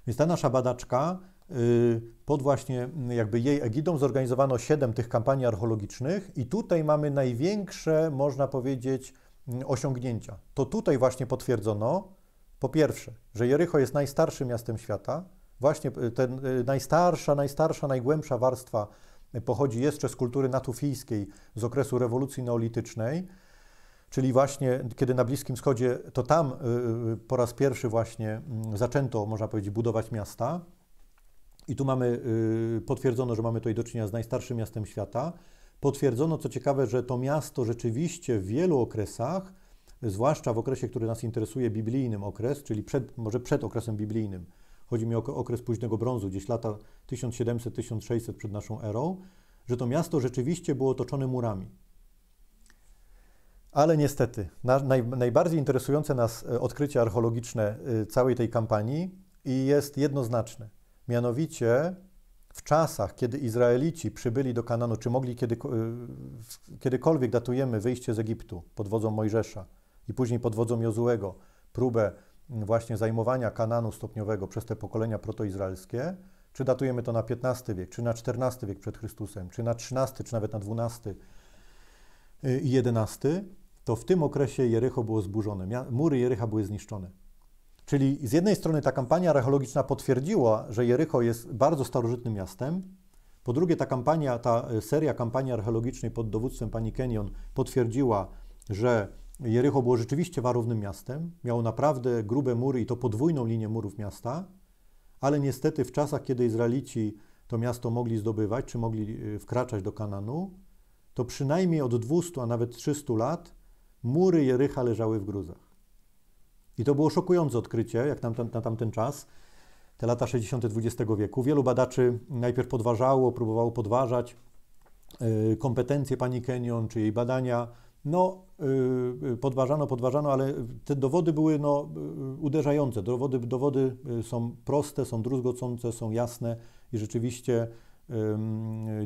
S1: Więc ta nasza badaczka, y, pod właśnie y, jakby jej egidą zorganizowano siedem tych kampanii archeologicznych i tutaj mamy największe, można powiedzieć, mm, osiągnięcia. To tutaj właśnie potwierdzono, po pierwsze, że Jericho jest najstarszym miastem świata, Właśnie y, ten, y, najstarsza, najstarsza, najgłębsza warstwa pochodzi jeszcze z kultury natufijskiej z okresu rewolucji neolitycznej, czyli właśnie kiedy na Bliskim Wschodzie, to tam y, po raz pierwszy właśnie mm, zaczęto, można powiedzieć, budować miasta. I tu mamy, potwierdzono, że mamy tutaj do czynienia z najstarszym miastem świata. Potwierdzono, co ciekawe, że to miasto rzeczywiście w wielu okresach, zwłaszcza w okresie, który nas interesuje, biblijnym okres, czyli przed, może przed okresem biblijnym, chodzi mi o okres późnego brązu, gdzieś lata 1700-1600 przed naszą erą, że to miasto rzeczywiście było otoczone murami. Ale niestety, na, naj, najbardziej interesujące nas e, odkrycie archeologiczne e, całej tej kampanii i jest jednoznaczne. Mianowicie w czasach, kiedy Izraelici przybyli do Kananu, czy mogli kiedy, e, kiedykolwiek datujemy wyjście z Egiptu pod wodzą Mojżesza i później pod wodzą Jozuego, próbę właśnie zajmowania Kananu stopniowego przez te pokolenia protoizraelskie, czy datujemy to na XV wiek, czy na XIV wiek przed Chrystusem, czy na XIII, czy nawet na XII i XI, to w tym okresie Jericho było zburzone, mury Jericha były zniszczone. Czyli z jednej strony ta kampania archeologiczna potwierdziła, że Jericho jest bardzo starożytnym miastem, po drugie ta kampania, ta seria kampanii archeologicznej pod dowództwem pani Kenyon potwierdziła, że Jericho było rzeczywiście warownym miastem, miało naprawdę grube mury i to podwójną linię murów miasta, ale niestety w czasach, kiedy Izraelici to miasto mogli zdobywać, czy mogli e, wkraczać do Kananu, to przynajmniej od 200, a nawet 300 lat mury Jericha leżały w gruzach. I to było szokujące odkrycie, jak na tam, na tamten czas, te lata 60. XX wieku. Wielu badaczy najpierw podważało, próbowało podważać e, kompetencje pani Kenyon czy jej badania no, y, y, podważano, podważano, ale te dowody były no, y, uderzające. Dowody, dowody są proste, są druzgocące, są jasne i rzeczywiście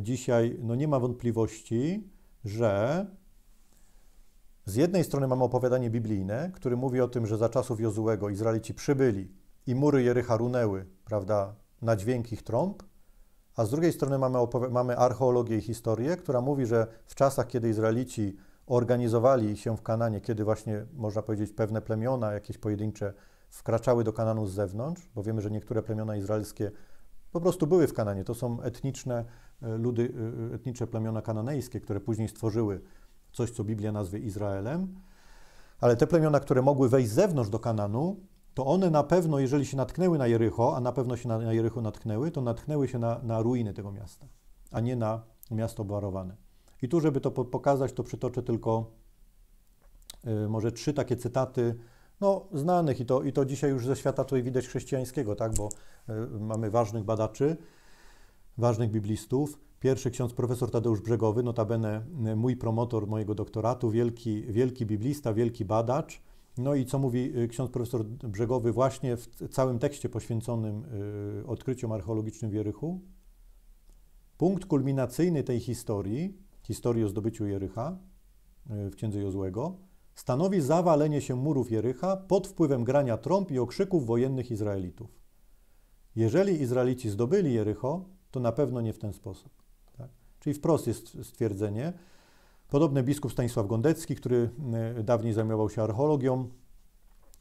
S1: dzisiaj no, nie ma wątpliwości, że z jednej strony mamy opowiadanie biblijne, które mówi o tym, że za czasów Jozułego Izraelici przybyli i mury Jericha runęły, prawda, na dźwięk ich trąb, a z drugiej strony mamy, mamy archeologię i historię, która mówi, że w czasach, kiedy Izraelici organizowali się w Kananie, kiedy właśnie, można powiedzieć, pewne plemiona, jakieś pojedyncze, wkraczały do Kananu z zewnątrz, bo wiemy, że niektóre plemiona izraelskie po prostu były w Kananie. To są etniczne e, ludy, e, e, etnicze plemiona kananejskie, które później stworzyły coś, co Biblia nazwie Izraelem. Ale te plemiona, które mogły wejść z zewnątrz do Kananu, to one na pewno, jeżeli się natknęły na Jericho, a na pewno się na, Jericho natknęły, to natknęły się na, na ruiny tego miasta, a nie na miasto obwarowane. I tu, żeby to pokazać, to przytoczę tylko y, może trzy takie cytaty no, znanych i to, i to dzisiaj już ze świata tutaj widać chrześcijańskiego, tak, bo y, mamy ważnych badaczy, ważnych biblistów. Pierwszy ksiądz profesor Tadeusz Brzegowy, notabene y, mój promotor mojego doktoratu, wielki, wielki biblista, wielki badacz. No i co mówi ksiądz profesor Brzegowy właśnie w całym tekście poświęconym odkryciom archeologicznym w Jerychu? Punkt kulminacyjny tej historii historii o zdobyciu Jericha e, w księdze Jozłego, stanowi zawalenie się murów Jericha pod wpływem grania trąb i okrzyków wojennych Izraelitów. Jeżeli Izraelici zdobyli Jericho, to na pewno nie w ten sposób. Tak? Czyli wprost jest stwierdzenie. Podobny biskup Stanisław Gondecki, który e, dawniej zajmował się archeologią,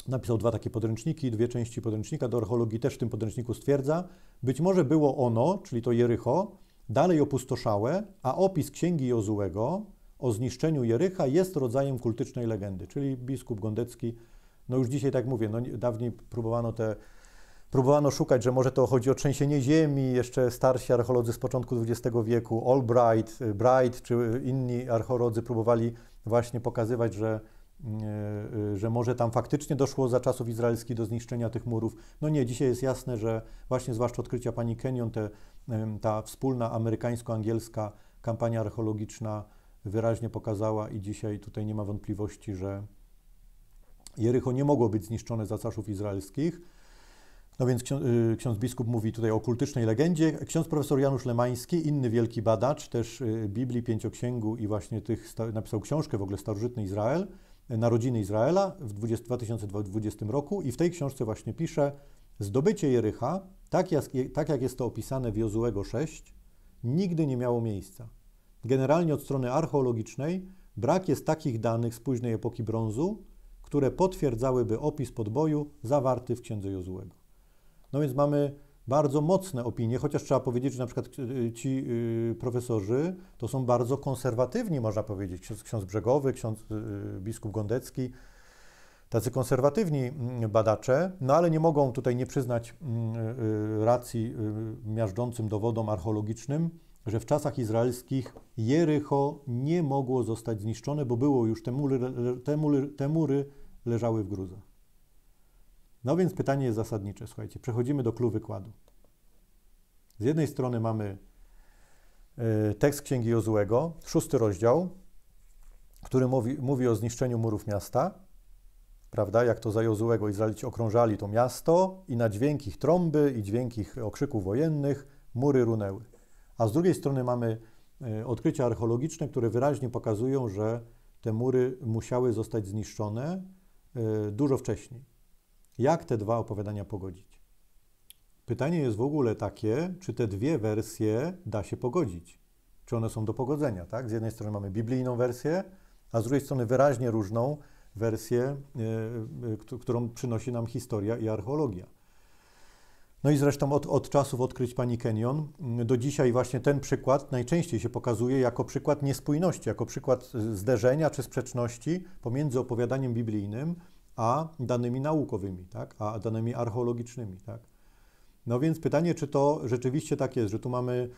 S1: napisał dwa takie podręczniki, dwie części podręcznika do archeologii, też w tym podręczniku stwierdza, być może było ono, czyli to Jericho, dalej opustoszałe, a opis księgi Jozułego o zniszczeniu Jericha jest rodzajem kultycznej legendy, czyli biskup Gondecki, no już dzisiaj tak mówię, no dawniej próbowano te Próbowano szukać, że może to chodzi o trzęsienie ziemi, jeszcze starsi archeolodzy z początku XX wieku, Albright, Bright czy inni archeolodzy próbowali właśnie pokazywać, że E, że może tam faktycznie doszło za czasów izraelskich do zniszczenia tych murów. No nie, dzisiaj jest jasne, że właśnie zwłaszcza odkrycia pani Kenyon, te, ta wspólna amerykańsko-angielska kampania archeologiczna wyraźnie pokazała i dzisiaj tutaj nie ma wątpliwości, że Jericho nie mogło być zniszczone za czasów izraelskich. No więc ksiądz, y, ksiądz, biskup mówi tutaj o kultycznej legendzie. Ksiądz profesor Janusz Lemański, inny wielki badacz, też y, Biblii, Pięcioksięgu i właśnie tych, napisał książkę w ogóle Starożytny Izrael, Narodziny Izraela w 20, 2020 roku i w tej książce właśnie pisze zdobycie Jericha, tak jak, tak jak jest to opisane w Jozuego 6, nigdy nie miało miejsca. Generalnie od strony archeologicznej brak jest takich danych z późnej epoki brązu, które potwierdzałyby opis podboju zawarty w księdze Jozuego. No więc mamy bardzo mocne opinie, chociaż trzeba powiedzieć, że na przykład y, y, ci y, profesorzy to są bardzo konserwatywni, można powiedzieć, ksiądz, ksiądz Brzegowy, ksiądz biskup Gondecki, tacy konserwatywni mm, badacze, no ale nie mogą tutaj nie przyznać mm, racji miażdżącym dowodom archeologicznym, że w czasach izraelskich Jericho nie mogło zostać zniszczone, bo było już te mury, te mury, te mury leżały w gruzach. No więc pytanie jest zasadnicze, słuchajcie. Przechodzimy do klubu wykładu. Z jednej strony mamy e, tekst Księgi Jozłego, szósty rozdział, który mówi, mówi o zniszczeniu murów miasta, prawda, jak to za Jozłego Izraelici okrążali to miasto i na dźwięk ich trąby i dźwięk ich okrzyków wojennych mury runęły. A z drugiej strony mamy e, odkrycia archeologiczne, które wyraźnie pokazują, że te mury musiały zostać zniszczone e, dużo wcześniej. Jak te dwa opowiadania pogodzić? Pytanie jest w ogóle takie, czy te dwie wersje da się pogodzić? Czy one są do pogodzenia, tak? Z jednej strony mamy biblijną wersję, a z drugiej strony wyraźnie różną wersję, e, e, którą przynosi nam historia i archeologia. No i zresztą od, od czasów odkryć Pani Kenyon mm, do dzisiaj właśnie ten przykład najczęściej się pokazuje jako przykład niespójności, jako przykład e, zderzenia czy sprzeczności pomiędzy opowiadaniem biblijnym a danymi naukowymi, tak? a danymi archeologicznymi. Tak? No więc pytanie, czy to rzeczywiście tak jest, że tu mamy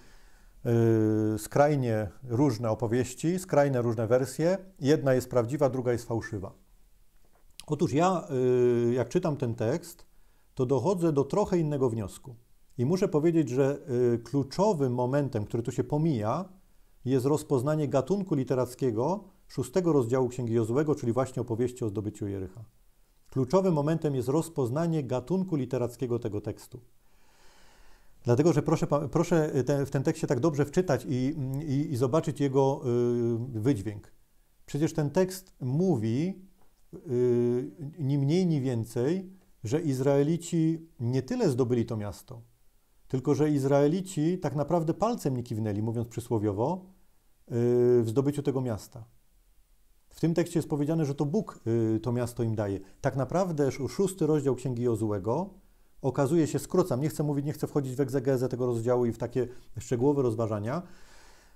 S1: Yy, skrajnie różne opowieści, skrajne różne wersje. Jedna jest prawdziwa, druga jest fałszywa. Otóż ja, yy, jak czytam ten tekst, to dochodzę do trochę innego wniosku. I muszę powiedzieć, że yy, kluczowym momentem, który tu się pomija, jest rozpoznanie gatunku literackiego szóstego rozdziału Księgi Jozłego, czyli właśnie opowieści o zdobyciu Jericha. Kluczowym momentem jest rozpoznanie gatunku literackiego tego tekstu. Dlatego, że proszę, proszę y, te, w ten tekście tak dobrze wczytać i, i, i zobaczyć jego y, wydźwięk. Przecież ten tekst mówi y, ni mniej, ni więcej, że Izraelici nie tyle zdobyli to miasto, tylko że Izraelici tak naprawdę palcem nie kiwnęli, mówiąc przysłowiowo, y, w zdobyciu tego miasta. W tym tekście jest powiedziane, że to Bóg y, to miasto im daje. Tak naprawdę szósty rozdział Księgi Jozułego okazuje się, skrócam, nie chcę mówić, nie chcę wchodzić w egzegezę tego rozdziału i w takie szczegółowe rozważania,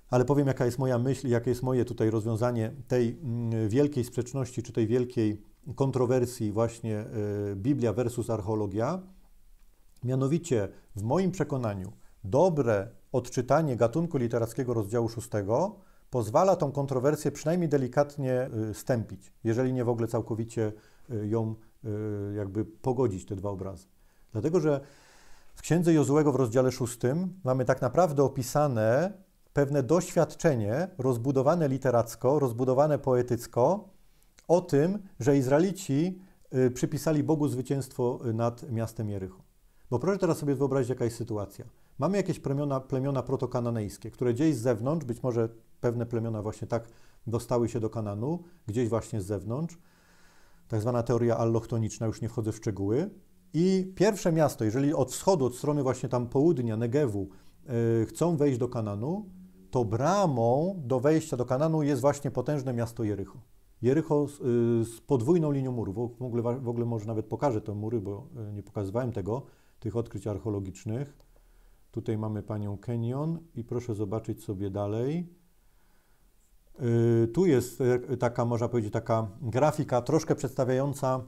S1: ale powiem, jaka jest moja myśl, jakie jest moje tutaj rozwiązanie tej mm, wielkiej sprzeczności, czy tej wielkiej kontrowersji właśnie y, Biblia versus archeologia. Mianowicie, w moim przekonaniu, dobre odczytanie gatunku literackiego rozdziału szóstego pozwala tą kontrowersję przynajmniej delikatnie y, stępić, jeżeli nie w ogóle całkowicie y, ją y, jakby pogodzić, te dwa obrazy. Dlatego, że w Księdze Jozułego w rozdziale 6 mamy tak naprawdę opisane pewne doświadczenie rozbudowane literacko, rozbudowane poetycko o tym, że Izraelici przypisali Bogu zwycięstwo nad miastem Jericho. Bo proszę teraz sobie wyobrazić, jaka jest sytuacja. Mamy jakieś plemiona, plemiona protokananejskie, które gdzieś z zewnątrz, być może pewne plemiona właśnie tak dostały się do Kananu, gdzieś właśnie z zewnątrz. Tak zwana teoria allochtoniczna, już nie wchodzę w szczegóły. I pierwsze miasto, jeżeli od wschodu, od strony właśnie tam południa, Negewu, yy, chcą wejść do Kananu, to bramą do wejścia do Kananu jest właśnie potężne miasto Jericho. Jericho z, yy, z podwójną linią murów. W ogóle, w ogóle może nawet pokażę te mury, bo e, nie pokazywałem tego, tych odkryć archeologicznych. Tutaj mamy panią Kenyon i proszę zobaczyć sobie dalej. Y, tu jest y, taka, można powiedzieć, taka grafika troszkę przedstawiająca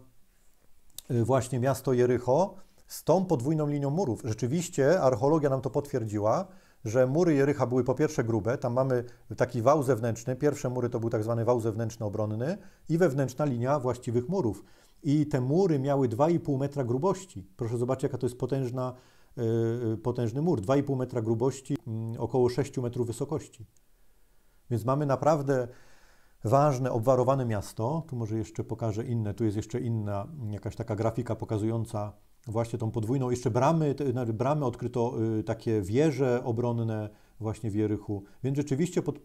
S1: y, właśnie miasto Jericho z tą podwójną linią murów. Rzeczywiście archeologia nam to potwierdziła, że mury Jericha były po pierwsze grube, tam mamy taki wał zewnętrzny, pierwsze mury to był tak zwany wał zewnętrzny obronny i wewnętrzna linia właściwych murów. I te mury miały 2,5 metra grubości. Proszę zobaczyć, jaka to jest potężna, potężny mur. 2,5 metra grubości, mm, około 6 metrów wysokości. Więc mamy naprawdę ważne, obwarowane miasto. Tu może jeszcze pokażę inne, tu jest jeszcze inna jakaś taka grafika pokazująca właśnie tą podwójną. Jeszcze bramy, znaczy bramy odkryto y, takie wieże obronne właśnie w Jerychu. Więc rzeczywiście pod,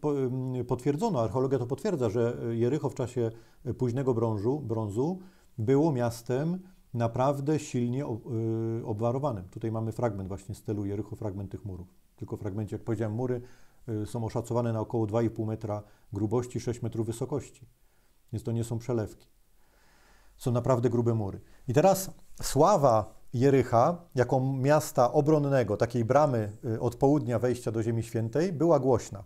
S1: potwierdzono, archeologia to potwierdza, że y, Jerycho w czasie y, późnego brązu brązu było miastem naprawdę silnie obwarowanym. Tutaj mamy fragment właśnie stelu Jerychu, fragment tych murów. Tylko fragmencie, jak powiedziałem, mury Y, są oszacowane na około 2,5 metra grubości, 6 metrów wysokości. Więc to nie są przelewki. Są naprawdę grube mury. I teraz sława Jerycha, jako miasta obronnego, takiej bramy y, od południa wejścia do Ziemi Świętej, była głośna.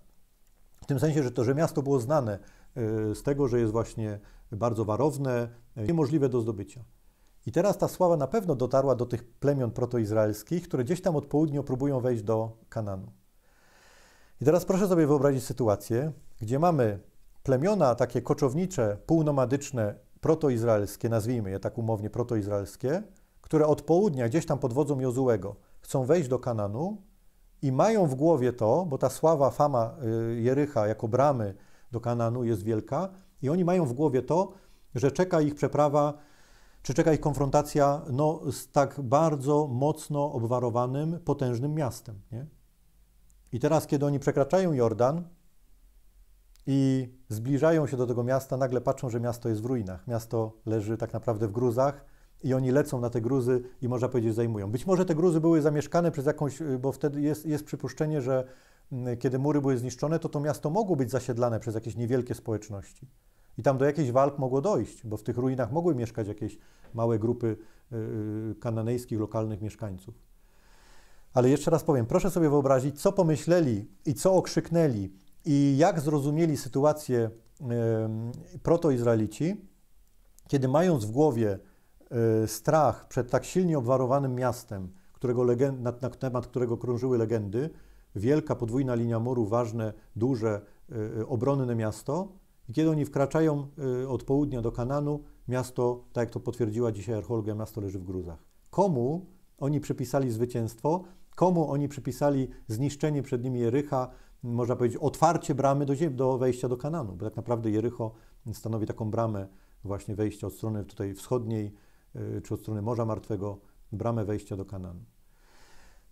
S1: W tym sensie, że to, że miasto było znane y, z tego, że jest właśnie bardzo warowne, niemożliwe do zdobycia. I teraz ta sława na pewno dotarła do tych plemion protoizraelskich, które gdzieś tam od południa próbują wejść do Kananu. I teraz proszę sobie wyobrazić sytuację, gdzie mamy plemiona takie koczownicze, półnomadyczne, protoizraelskie, nazwijmy je tak umownie protoizraelskie, które od południa, gdzieś tam pod wodzą Jozułego, chcą wejść do Kananu i mają w głowie to, bo ta sława, fama y, Jericha jako bramy do Kananu jest wielka, i oni mają w głowie to, że czeka ich przeprawa, czy czeka ich konfrontacja no, z tak bardzo mocno obwarowanym, potężnym miastem. Nie? I teraz, kiedy oni przekraczają Jordan i zbliżają się do tego miasta, nagle patrzą, że miasto jest w ruinach. Miasto leży tak naprawdę w gruzach i oni lecą na te gruzy i można powiedzieć zajmują. Być może te gruzy były zamieszkane przez jakąś, y, bo wtedy jest, jest przypuszczenie, że mm, kiedy mury były zniszczone, to to miasto mogło być zasiedlane przez jakieś niewielkie społeczności. I tam do jakichś walk mogło dojść, bo w tych ruinach mogły mieszkać jakieś małe grupy y, y, kananejskich lokalnych mieszkańców. Ale jeszcze raz powiem, proszę sobie wyobrazić, co pomyśleli i co okrzyknęli i jak zrozumieli sytuację y, protoizraelici, kiedy mając w głowie e, strach przed tak silnie obwarowanym miastem, którego legend, na, na temat którego krążyły legendy, wielka podwójna linia muru, ważne, duże, e, e, obronne miasto, i kiedy oni wkraczają od południa do Kananu, miasto, tak jak to potwierdziła dzisiaj archeologia, miasto leży w gruzach. Komu oni przypisali zwycięstwo? komu oni przypisali zniszczenie przed nimi Jericha, można powiedzieć, otwarcie bramy do, ziemi, do wejścia do Kananu, bo tak naprawdę Jericho stanowi taką bramę właśnie wejścia od strony tutaj wschodniej, y, czy od strony Morza Martwego, bramę wejścia do Kananu.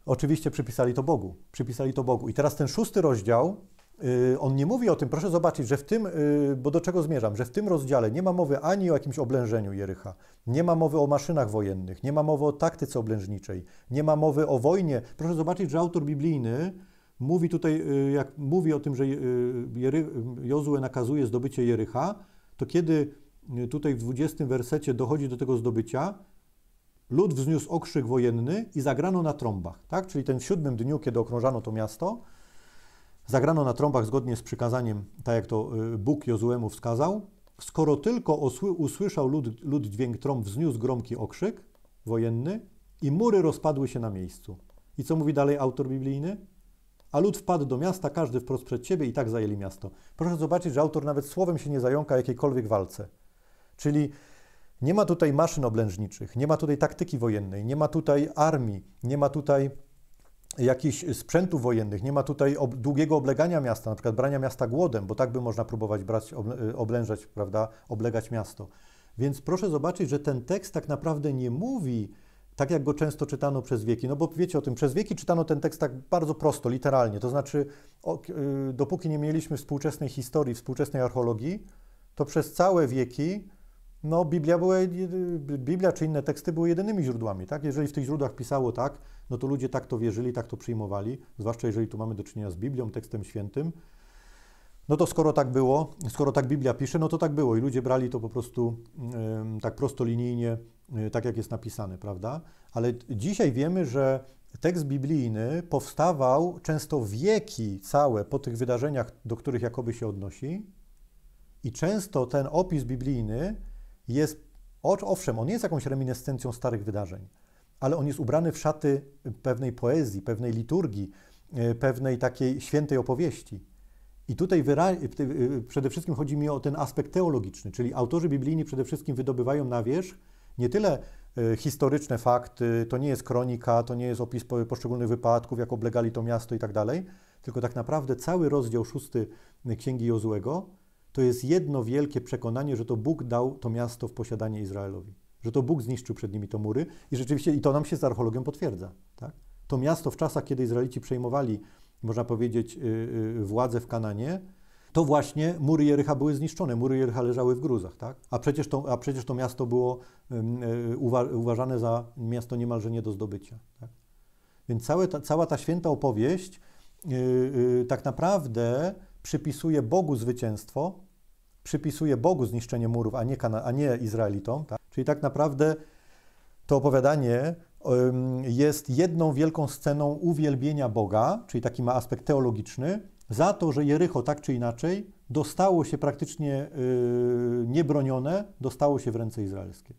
S1: Oczywiście przypisali to Bogu, przypisali to Bogu. I teraz ten szósty rozdział, Y, on nie mówi o tym, proszę zobaczyć, że w tym, y, bo do czego zmierzam, że w tym rozdziale nie ma mowy ani o jakimś oblężeniu Jericha, nie ma mowy o maszynach wojennych, nie ma mowy o taktyce oblężniczej, nie ma mowy o wojnie. Proszę zobaczyć, że autor biblijny mówi tutaj, y, jak mówi o tym, że Jozue nakazuje zdobycie Jericha, to kiedy tutaj w 20 wersecie dochodzi do tego zdobycia, lud wzniósł okrzyk wojenny i zagrano na trąbach, tak? Czyli ten w siódmym dniu, kiedy okrążano to miasto, Zagrano na trąbach zgodnie z przykazaniem, tak jak to y, Bóg Jozuemu wskazał. Skoro tylko usłyszał lud, lud dźwięk trąb, wzniósł gromki okrzyk wojenny i mury rozpadły się na miejscu. I co mówi dalej autor biblijny? A lud wpadł do miasta, każdy wprost przed siebie i tak zajęli miasto. Proszę zobaczyć, że autor nawet słowem się nie zająka jakiejkolwiek walce. Czyli nie ma tutaj maszyn oblężniczych, nie ma tutaj taktyki wojennej, nie ma tutaj armii, nie ma tutaj jakichś sprzętów wojennych, nie ma tutaj ob długiego oblegania miasta, na przykład brania miasta głodem, bo tak by można próbować brać, y, oblężać, prawda, oblegać miasto. Więc proszę zobaczyć, że ten tekst tak naprawdę nie mówi tak, jak go często czytano przez wieki. No bo wiecie o tym, przez wieki czytano ten tekst tak bardzo prosto, literalnie. To znaczy, o, y, dopóki nie mieliśmy współczesnej historii, współczesnej archeologii, to przez całe wieki no Biblia, była, Biblia czy inne teksty były jedynymi źródłami, tak? Jeżeli w tych źródłach pisało tak, no to ludzie tak to wierzyli, tak to przyjmowali, zwłaszcza jeżeli tu mamy do czynienia z Biblią, tekstem świętym, no to skoro tak było, skoro tak Biblia pisze, no to tak było i ludzie brali to po prostu yy, tak prostolinijnie, yy, e, tak jak jest napisane, prawda? Ale dzisiaj wiemy, że tekst biblijny powstawał często wieki całe po tych wydarzeniach, do których Jakoby się odnosi i często ten opis biblijny jest, owszem, on jest jakąś reminiscencją starych wydarzeń, ale on jest ubrany w szaty pewnej poezji, pewnej liturgii, e, pewnej takiej świętej opowieści. I tutaj e, e, przede wszystkim chodzi mi o ten aspekt teologiczny, czyli autorzy biblijni przede wszystkim wydobywają na wierzch nie tyle historyczne fakty, to nie jest kronika, to nie jest opis poszczególnych wypadków, jak oblegali to miasto i tak dalej, tylko tak naprawdę cały rozdział szósty Księgi Jozłego to jest jedno wielkie przekonanie, że to Bóg dał to miasto w posiadanie Izraelowi. Że to Bóg zniszczył przed nimi to mury i rzeczywiście i to nam się z archeologiem potwierdza. Tak? To miasto w czasach, kiedy Izraelici przejmowali, można powiedzieć, y, y, władzę w Kananie, to właśnie mury Jericha były zniszczone, mury Jericha leżały w gruzach, tak? A przecież to, a przecież to miasto było y, uwa uważane za miasto niemalże nie do zdobycia. Tak? Więc ta, cała ta święta opowieść yy, yy, tak naprawdę przypisuje Bogu zwycięstwo, przypisuje Bogu zniszczenie murów, a nie, a nie Izraelitom. Tak? Czyli tak naprawdę to opowiadanie jest jedną wielką sceną uwielbienia Boga, czyli taki ma aspekt teologiczny, za to, że Jericho tak czy inaczej dostało się praktycznie y, niebronione, dostało się w ręce izraelskie.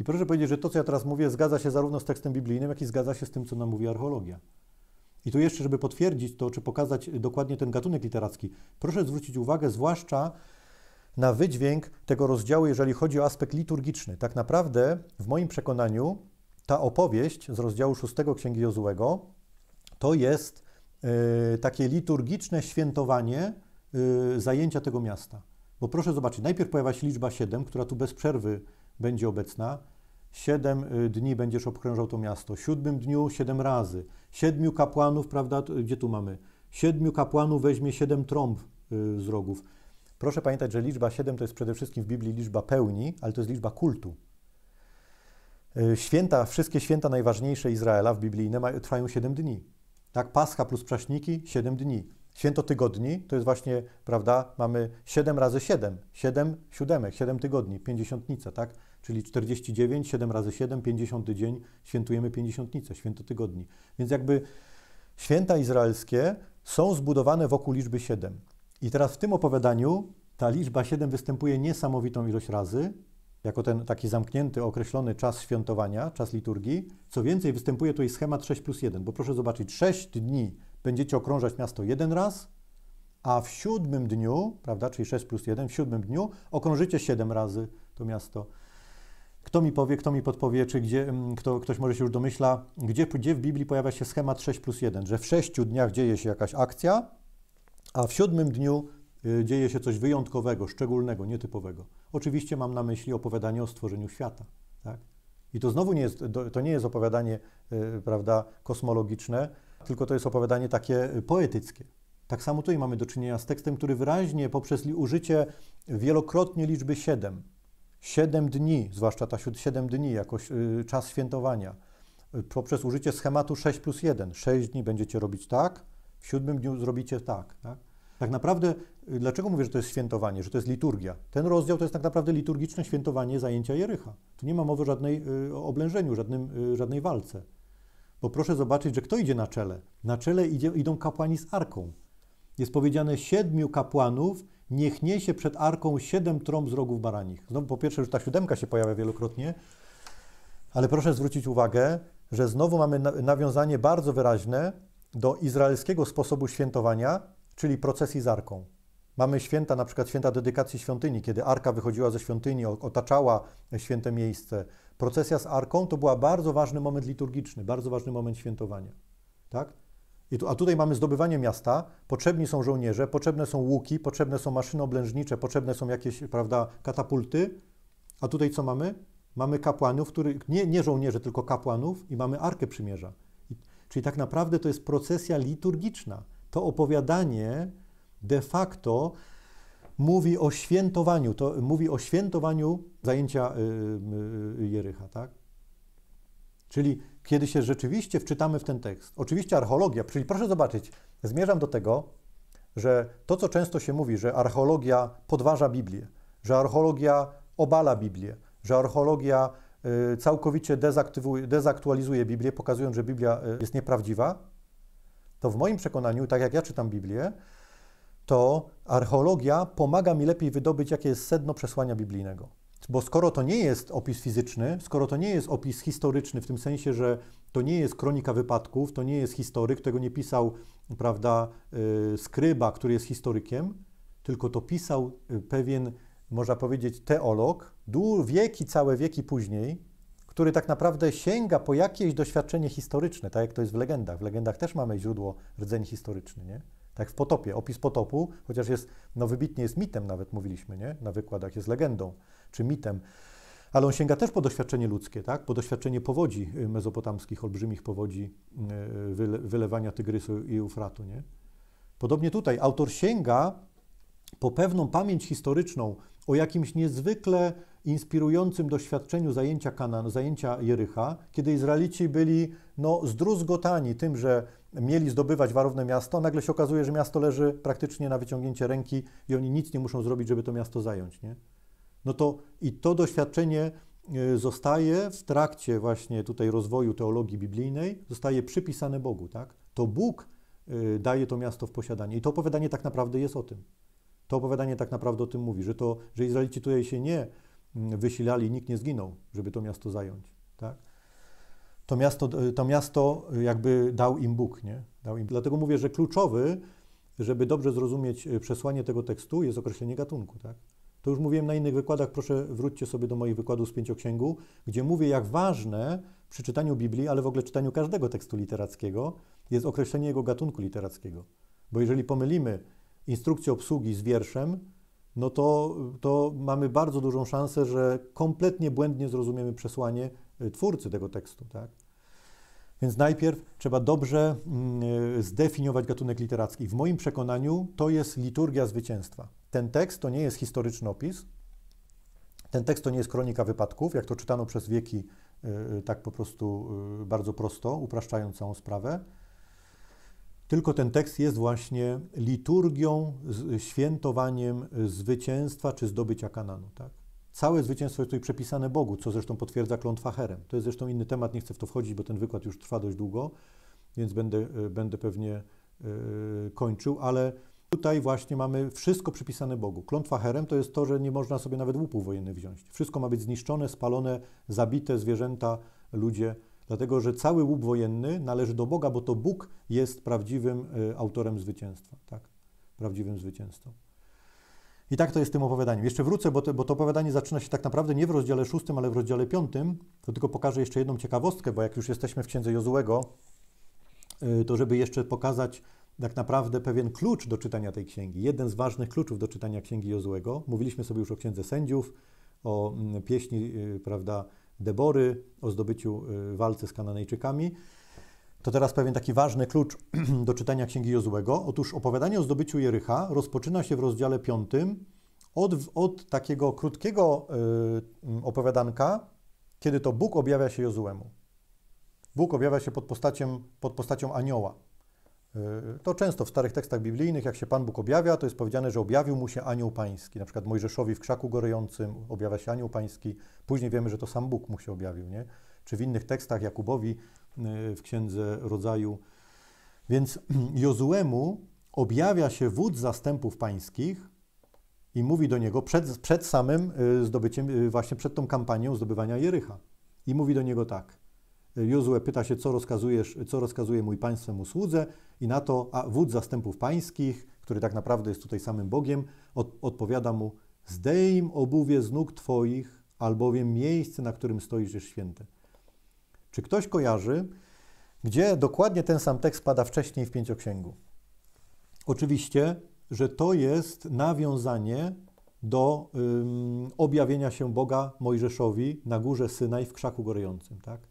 S1: I proszę powiedzieć, że to, co ja teraz mówię, zgadza się zarówno z tekstem biblijnym, jak i zgadza się z tym, co nam mówi archeologia. I tu jeszcze, żeby potwierdzić to, czy pokazać dokładnie ten gatunek literacki, proszę zwrócić uwagę zwłaszcza na wydźwięk tego rozdziału, jeżeli chodzi o aspekt liturgiczny. Tak naprawdę, w moim przekonaniu, ta opowieść z rozdziału 6 Księgi Jozłego to jest y, takie liturgiczne świętowanie y, zajęcia tego miasta. Bo proszę zobaczyć, najpierw pojawia się liczba 7, która tu bez przerwy będzie obecna. Siedem y, dni będziesz obkrążał to miasto. Siódmym dniu siedem razy. Siedmiu kapłanów, prawda? Gdzie tu mamy? Siedmiu kapłanów weźmie siedem trąb y, z rogów. Proszę pamiętać, że liczba siedem to jest przede wszystkim w Biblii liczba pełni, ale to jest liczba kultu. Y, święta, wszystkie święta najważniejsze Izraela w biblijne trwają 7 dni. Tak, Pascha plus prześniki 7 dni. Święto tygodni to jest właśnie, prawda, mamy 7 razy 7, 7 siódemek, 7 tygodni, pięćdziesiątnica, tak? czyli 49, 7 razy 7, 50 dzień świętujemy pięćdziesiątnicę, święto tygodni. Więc jakby święta izraelskie są zbudowane wokół liczby 7. I teraz w tym opowiadaniu ta liczba 7 występuje niesamowitą ilość razy, jako ten taki zamknięty, określony czas świętowania, czas liturgii. Co więcej, występuje tutaj schemat 6 plus 1, bo proszę zobaczyć, 6 dni będziecie okrążać miasto jeden raz, a w siódmym dniu, prawda, czyli 6 plus 1, w siódmym dniu okrążycie 7 razy to miasto. Kto mi powie, kto mi podpowie, czy gdzie, mm, kto, ktoś może się już domyśla, gdzie, gdzie w Biblii pojawia się schemat 6 plus 1, że w 6 dniach dzieje się jakaś akcja, a w siódmym dniu y, dzieje się coś wyjątkowego, szczególnego, nietypowego. Oczywiście mam na myśli opowiadanie o stworzeniu świata. Tak? I to znowu nie jest, to nie jest opowiadanie y, prawda, kosmologiczne, tylko to jest opowiadanie takie y, poetyckie. Tak samo tutaj mamy do czynienia z tekstem, który wyraźnie poprzez użycie wielokrotnie liczby 7 7 dni, zwłaszcza ta 7 dni, jako y, czas świętowania, y, poprzez użycie schematu 6 plus 1. 6 dni będziecie robić tak, w siódmym dniu zrobicie tak. Tak, tak naprawdę, y, dlaczego mówię, że to jest świętowanie, że to jest liturgia? Ten rozdział to jest tak naprawdę liturgiczne świętowanie zajęcia Jericha. Tu nie ma mowy żadnej, o oblężeniu, żadnym, żadnej walce. Bo proszę zobaczyć, że kto idzie na czele? Na czele idzie, idą kapłani z arką. Jest powiedziane siedmiu kapłanów niech niesie przed arką siedem trąb z rogów baranich. Znowu po pierwsze już ta siódemka się pojawia wielokrotnie, ale proszę zwrócić uwagę, że znowu mamy nawiązanie bardzo wyraźne do izraelskiego sposobu świętowania, czyli procesji z arką. Mamy święta, na przykład święta dedykacji świątyni, kiedy arka wychodziła ze świątyni, otaczała święte miejsce. Procesja z arką to była bardzo ważny moment liturgiczny, bardzo ważny moment świętowania. Tak? Tu, a tutaj mamy zdobywanie miasta, potrzebni są żołnierze, potrzebne są łuki, potrzebne są maszyny oblężnicze, potrzebne są jakieś, prawda, katapulty. A tutaj co mamy? Mamy kapłanów, który, nie, nie tylko kapłanów i mamy Arkę Przymierza. I, czyli tak naprawdę to jest procesja liturgiczna. To opowiadanie de facto mówi o świętowaniu, to mówi o świętowaniu zajęcia y, y, y, Jericha, tak? Czyli kiedy się rzeczywiście wczytamy w ten tekst. Oczywiście archeologia, czyli proszę zobaczyć, zmierzam do tego, że to, co często się mówi, że archeologia podważa Biblię, że archeologia obala Biblię, że archeologia y, całkowicie dezaktualizuje Biblię, pokazując, że Biblia y, jest nieprawdziwa, to w moim przekonaniu, tak jak ja czytam Biblię, to archeologia pomaga mi lepiej wydobyć, jakie jest sedno przesłania biblijnego. Bo skoro to nie jest opis fizyczny, skoro to nie jest opis historyczny, w tym sensie, że to nie jest kronika wypadków, to nie jest historyk, tego nie pisał, prawda, y, skryba, który jest historykiem, tylko to pisał y, pewien, można powiedzieć, teolog, wieki, całe wieki później, który tak naprawdę sięga po jakieś doświadczenie historyczne, tak jak to jest w legendach. W legendach też mamy źródło rdzeń historyczny, nie? Tak w potopie, opis potopu, chociaż jest, no wybitnie jest mitem nawet, mówiliśmy, nie? Na wykładach jest legendą czy mitem. Ale on sięga też po doświadczenie ludzkie, tak? po doświadczenie powodzi y, mezopotamskich, olbrzymich powodzi y, wylewania Tygrysu i Eufratu. Nie? Podobnie tutaj autor sięga po pewną pamięć historyczną o jakimś niezwykle inspirującym doświadczeniu zajęcia Kanan, zajęcia Jericha, kiedy Izraelici byli no, zdruzgotani tym, że mieli zdobywać warowne miasto, nagle się okazuje, że miasto leży praktycznie na wyciągnięcie ręki i oni nic nie muszą zrobić, żeby to miasto zająć. Nie? no to i to doświadczenie e, zostaje w trakcie właśnie tutaj rozwoju teologii biblijnej, zostaje przypisane Bogu, tak? To Bóg e, daje to miasto w posiadanie. I to opowiadanie tak naprawdę jest o tym. To opowiadanie tak naprawdę o tym mówi, że, to, że Izraelici tutaj się nie mm, wysilali, nikt nie zginął, żeby to miasto zająć, tak? To miasto, e, to miasto jakby dał im Bóg, nie? Dał im. Dlatego mówię, że kluczowy, żeby dobrze zrozumieć przesłanie tego tekstu, jest określenie gatunku, tak? To już mówiłem na innych wykładach, proszę wróćcie sobie do moich wykładów z pięcioksięgu, gdzie mówię, jak ważne przy czytaniu Biblii, ale w ogóle czytaniu każdego tekstu literackiego, jest określenie jego gatunku literackiego. Bo jeżeli pomylimy instrukcję obsługi z wierszem, no to, to mamy bardzo dużą szansę, że kompletnie błędnie zrozumiemy przesłanie y, twórcy tego tekstu. Tak? Więc najpierw trzeba dobrze mm, y, zdefiniować gatunek literacki. W moim przekonaniu to jest liturgia zwycięstwa. Ten tekst to nie jest historyczny opis, ten tekst to nie jest kronika wypadków, jak to czytano przez wieki, y, y, tak po prostu y, bardzo prosto, upraszczając całą sprawę. Tylko ten tekst jest właśnie liturgią, świętowaniem zwycięstwa czy zdobycia Kananu. Tak? Całe zwycięstwo jest tutaj przepisane Bogu, co zresztą potwierdza klątwa Herem. To jest zresztą inny temat, nie chcę w to wchodzić, bo ten wykład już trwa dość długo, więc będę, będę pewnie kończył, ale Tutaj właśnie mamy wszystko przypisane Bogu. Klątwa herem to jest to, że nie można sobie nawet łupu wojenny wziąć. Wszystko ma być zniszczone, spalone, zabite zwierzęta, ludzie, dlatego że cały łup wojenny należy do Boga, bo to Bóg jest prawdziwym y, autorem zwycięstwa, tak? Prawdziwym zwycięstwem. I tak to jest z tym opowiadaniem. Jeszcze wrócę, bo, te, bo to opowiadanie zaczyna się tak naprawdę nie w rozdziale szóstym, ale w rozdziale piątym. To tylko pokażę jeszcze jedną ciekawostkę, bo jak już jesteśmy w księdze Jozułego, y, to żeby jeszcze pokazać tak naprawdę pewien klucz do czytania tej księgi, jeden z ważnych kluczów do czytania księgi Jozłego. Mówiliśmy sobie już o księdze sędziów, o mm, pieśni, y, prawda, Debory, o zdobyciu y, walce z Kananejczykami. To teraz pewien taki ważny klucz [CLEARS THROAT] do czytania księgi Jozłego. Otóż opowiadanie o zdobyciu Jericha rozpoczyna się w rozdziale 5 od, od takiego krótkiego y, mm, opowiadanka, kiedy to Bóg objawia się Jozłemu. Bóg objawia się pod, pod postacią anioła. Y, to często w starych tekstach biblijnych, jak się Pan Bóg objawia, to jest powiedziane, że objawił mu się anioł pański. Na przykład Mojżeszowi w krzaku gorejącym objawia się anioł pański. Później wiemy, że to sam Bóg mu się objawił, nie? Czy w innych tekstach Jakubowi y, w Księdze Rodzaju. Więc [CLEARS THROAT] Jozuemu objawia się wódz zastępów pańskich i mówi do niego przed, przed samym y, zdobyciem, właśnie przed tą kampanią zdobywania Jericha. I mówi do niego tak – Jozue pyta się, co, rozkazujesz, co rozkazuje mój państwem usłudze i na to a wódz zastępów pańskich, który tak naprawdę jest tutaj samym Bogiem, od, odpowiada mu, zdejm obuwie z nóg twoich, albowiem miejsce, na którym stoisz jest święte. Czy ktoś kojarzy, gdzie dokładnie ten sam tekst pada wcześniej w Pięcioksięgu? Oczywiście, że to jest nawiązanie do um, objawienia się Boga Mojżeszowi na górze Synaj w krzaku gorejącym, tak?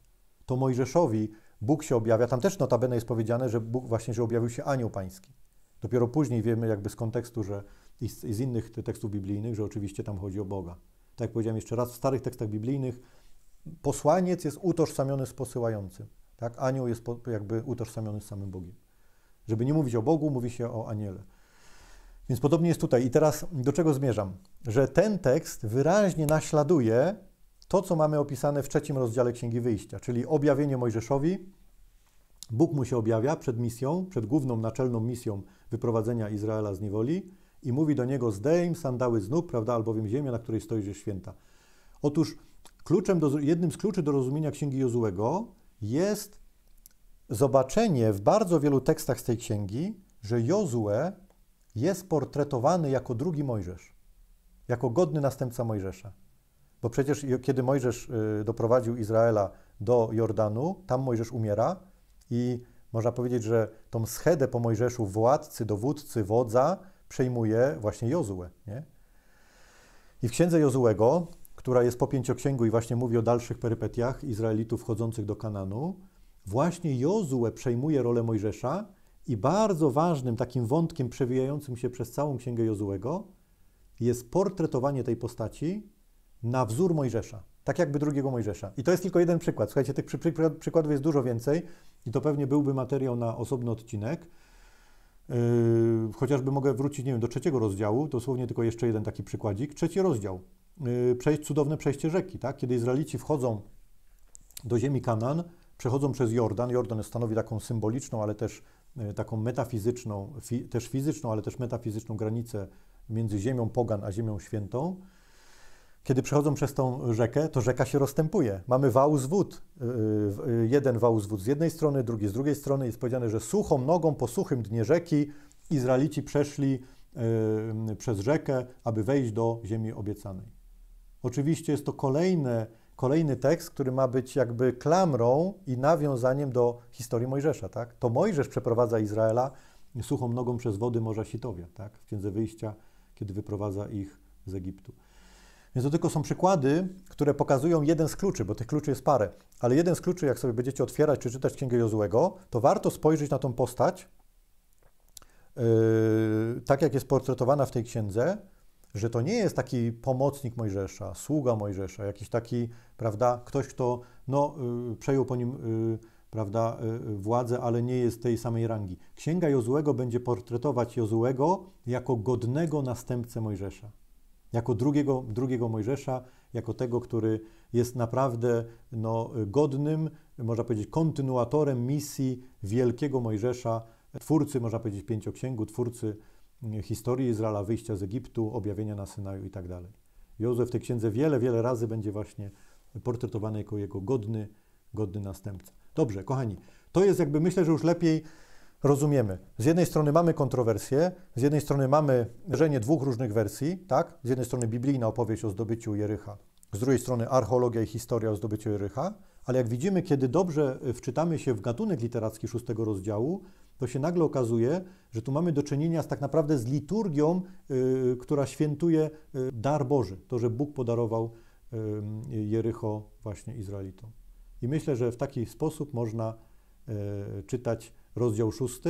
S1: to Mojżeszowi Bóg się objawia. Tam też notabene jest powiedziane, że Bóg właśnie, że objawił się anioł pański. Dopiero później wiemy jakby z kontekstu, że i z, i z innych tekstów biblijnych, że oczywiście tam chodzi o Boga. Tak jak powiedziałem jeszcze raz, w starych tekstach biblijnych posłaniec jest utożsamiony z posyłającym. Tak? Anioł jest po, jakby utożsamiony z samym Bogiem. Żeby nie mówić o Bogu, mówi się o aniele. Więc podobnie jest tutaj. I teraz do czego zmierzam? Że ten tekst wyraźnie naśladuje to, co mamy opisane w trzecim rozdziale Księgi Wyjścia, czyli objawienie Mojżeszowi. Bóg mu się objawia przed misją, przed główną naczelną misją wyprowadzenia Izraela z niewoli i mówi do niego: Zdejm sandały z nóg, prawda, albowiem ziemia, na której stoisz, jest święta. Otóż kluczem do, jednym z kluczy do rozumienia Księgi Jozułego jest zobaczenie w bardzo wielu tekstach z tej księgi, że Jozue jest portretowany jako drugi Mojżesz, jako godny następca Mojżesza. Bo przecież kiedy Mojżesz y, doprowadził Izraela do Jordanu, tam Mojżesz umiera i można powiedzieć, że tą schedę po Mojżeszu władcy, dowódcy, wodza przejmuje właśnie Jozue. Nie? I w księdze Jozułego, która jest po pięcioksięgu i właśnie mówi o dalszych perypetiach Izraelitów wchodzących do Kananu, właśnie Jozue przejmuje rolę Mojżesza i bardzo ważnym takim wątkiem przewijającym się przez całą księgę Jozułego jest portretowanie tej postaci na wzór Mojżesza, tak jakby drugiego Mojżesza. I to jest tylko jeden przykład. Słuchajcie, tych przy, przy, przykładów jest dużo więcej i to pewnie byłby materiał na osobny odcinek. Yy, chociażby mogę wrócić, nie wiem, do trzeciego rozdziału, dosłownie tylko jeszcze jeden taki przykładzik. Trzeci rozdział, yy, przejść, cudowne przejście rzeki, tak? Kiedy Izraelici wchodzą do ziemi Kanan, przechodzą przez Jordan. Jordan stanowi taką symboliczną, ale też yy, taką metafizyczną, fi, też fizyczną, ale też metafizyczną granicę między ziemią pogan a ziemią świętą. Kiedy przechodzą przez tą rzekę, to rzeka się rozstępuje. Mamy wał z wód. Y, y, jeden wał z wód z jednej strony, drugi z drugiej strony. Jest powiedziane, że suchą nogą po suchym dnie rzeki Izraelici przeszli y, przez rzekę, aby wejść do ziemi obiecanej. Oczywiście jest to kolejne, kolejny tekst, który ma być jakby klamrą i nawiązaniem do historii Mojżesza. Tak? To Mojżesz przeprowadza Izraela suchą nogą przez wody Morza Sitowia, tak? w Księdze Wyjścia, kiedy wyprowadza ich z Egiptu. Więc to tylko są przykłady, które pokazują jeden z kluczy, bo tych kluczy jest parę. Ale jeden z kluczy, jak sobie będziecie otwierać czy czytać Księgę Jozłego, to warto spojrzeć na tą postać, yy, tak jak jest portretowana w tej księdze, że to nie jest taki pomocnik Mojżesza, sługa Mojżesza, jakiś taki, prawda, ktoś, kto no, yy, przejął po nim yy, prawda, yy, władzę, ale nie jest tej samej rangi. Księga Jozłego będzie portretować Jozłego jako godnego następcę Mojżesza jako drugiego, drugiego Mojżesza, jako tego, który jest naprawdę no, godnym, można powiedzieć, kontynuatorem misji wielkiego Mojżesza, twórcy, można powiedzieć, pięcioksięgu, twórcy mm, historii Izraela, wyjścia z Egiptu, objawienia na Synaju i tak dalej. Józef w tej księdze wiele, wiele razy będzie właśnie portretowany jako jego godny, godny następca. Dobrze, kochani, to jest jakby, myślę, że już lepiej rozumiemy. Z jednej strony mamy kontrowersję, z jednej strony mamy mierzenie dwóch różnych wersji, tak? Z jednej strony biblijna opowieść o zdobyciu Jericha, z drugiej strony archeologia i historia o zdobyciu Jericha, ale jak widzimy, kiedy dobrze e, wczytamy się w gatunek literacki szóstego rozdziału, to się nagle okazuje, że tu mamy do czynienia z tak naprawdę z liturgią, yy, która świętuje yy, dar Boży, to, że Bóg podarował yy, Jericho właśnie Izraelitom. I myślę, że w taki sposób można czytać rozdział 6,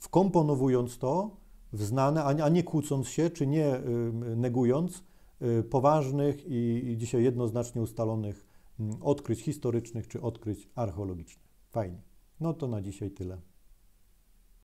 S1: wkomponowując to w znane, a nie kłócąc się, czy nie y, negując y, poważnych i dzisiaj jednoznacznie ustalonych mm, odkryć historycznych czy odkryć archeologicznych. Fajnie. No to na dzisiaj tyle.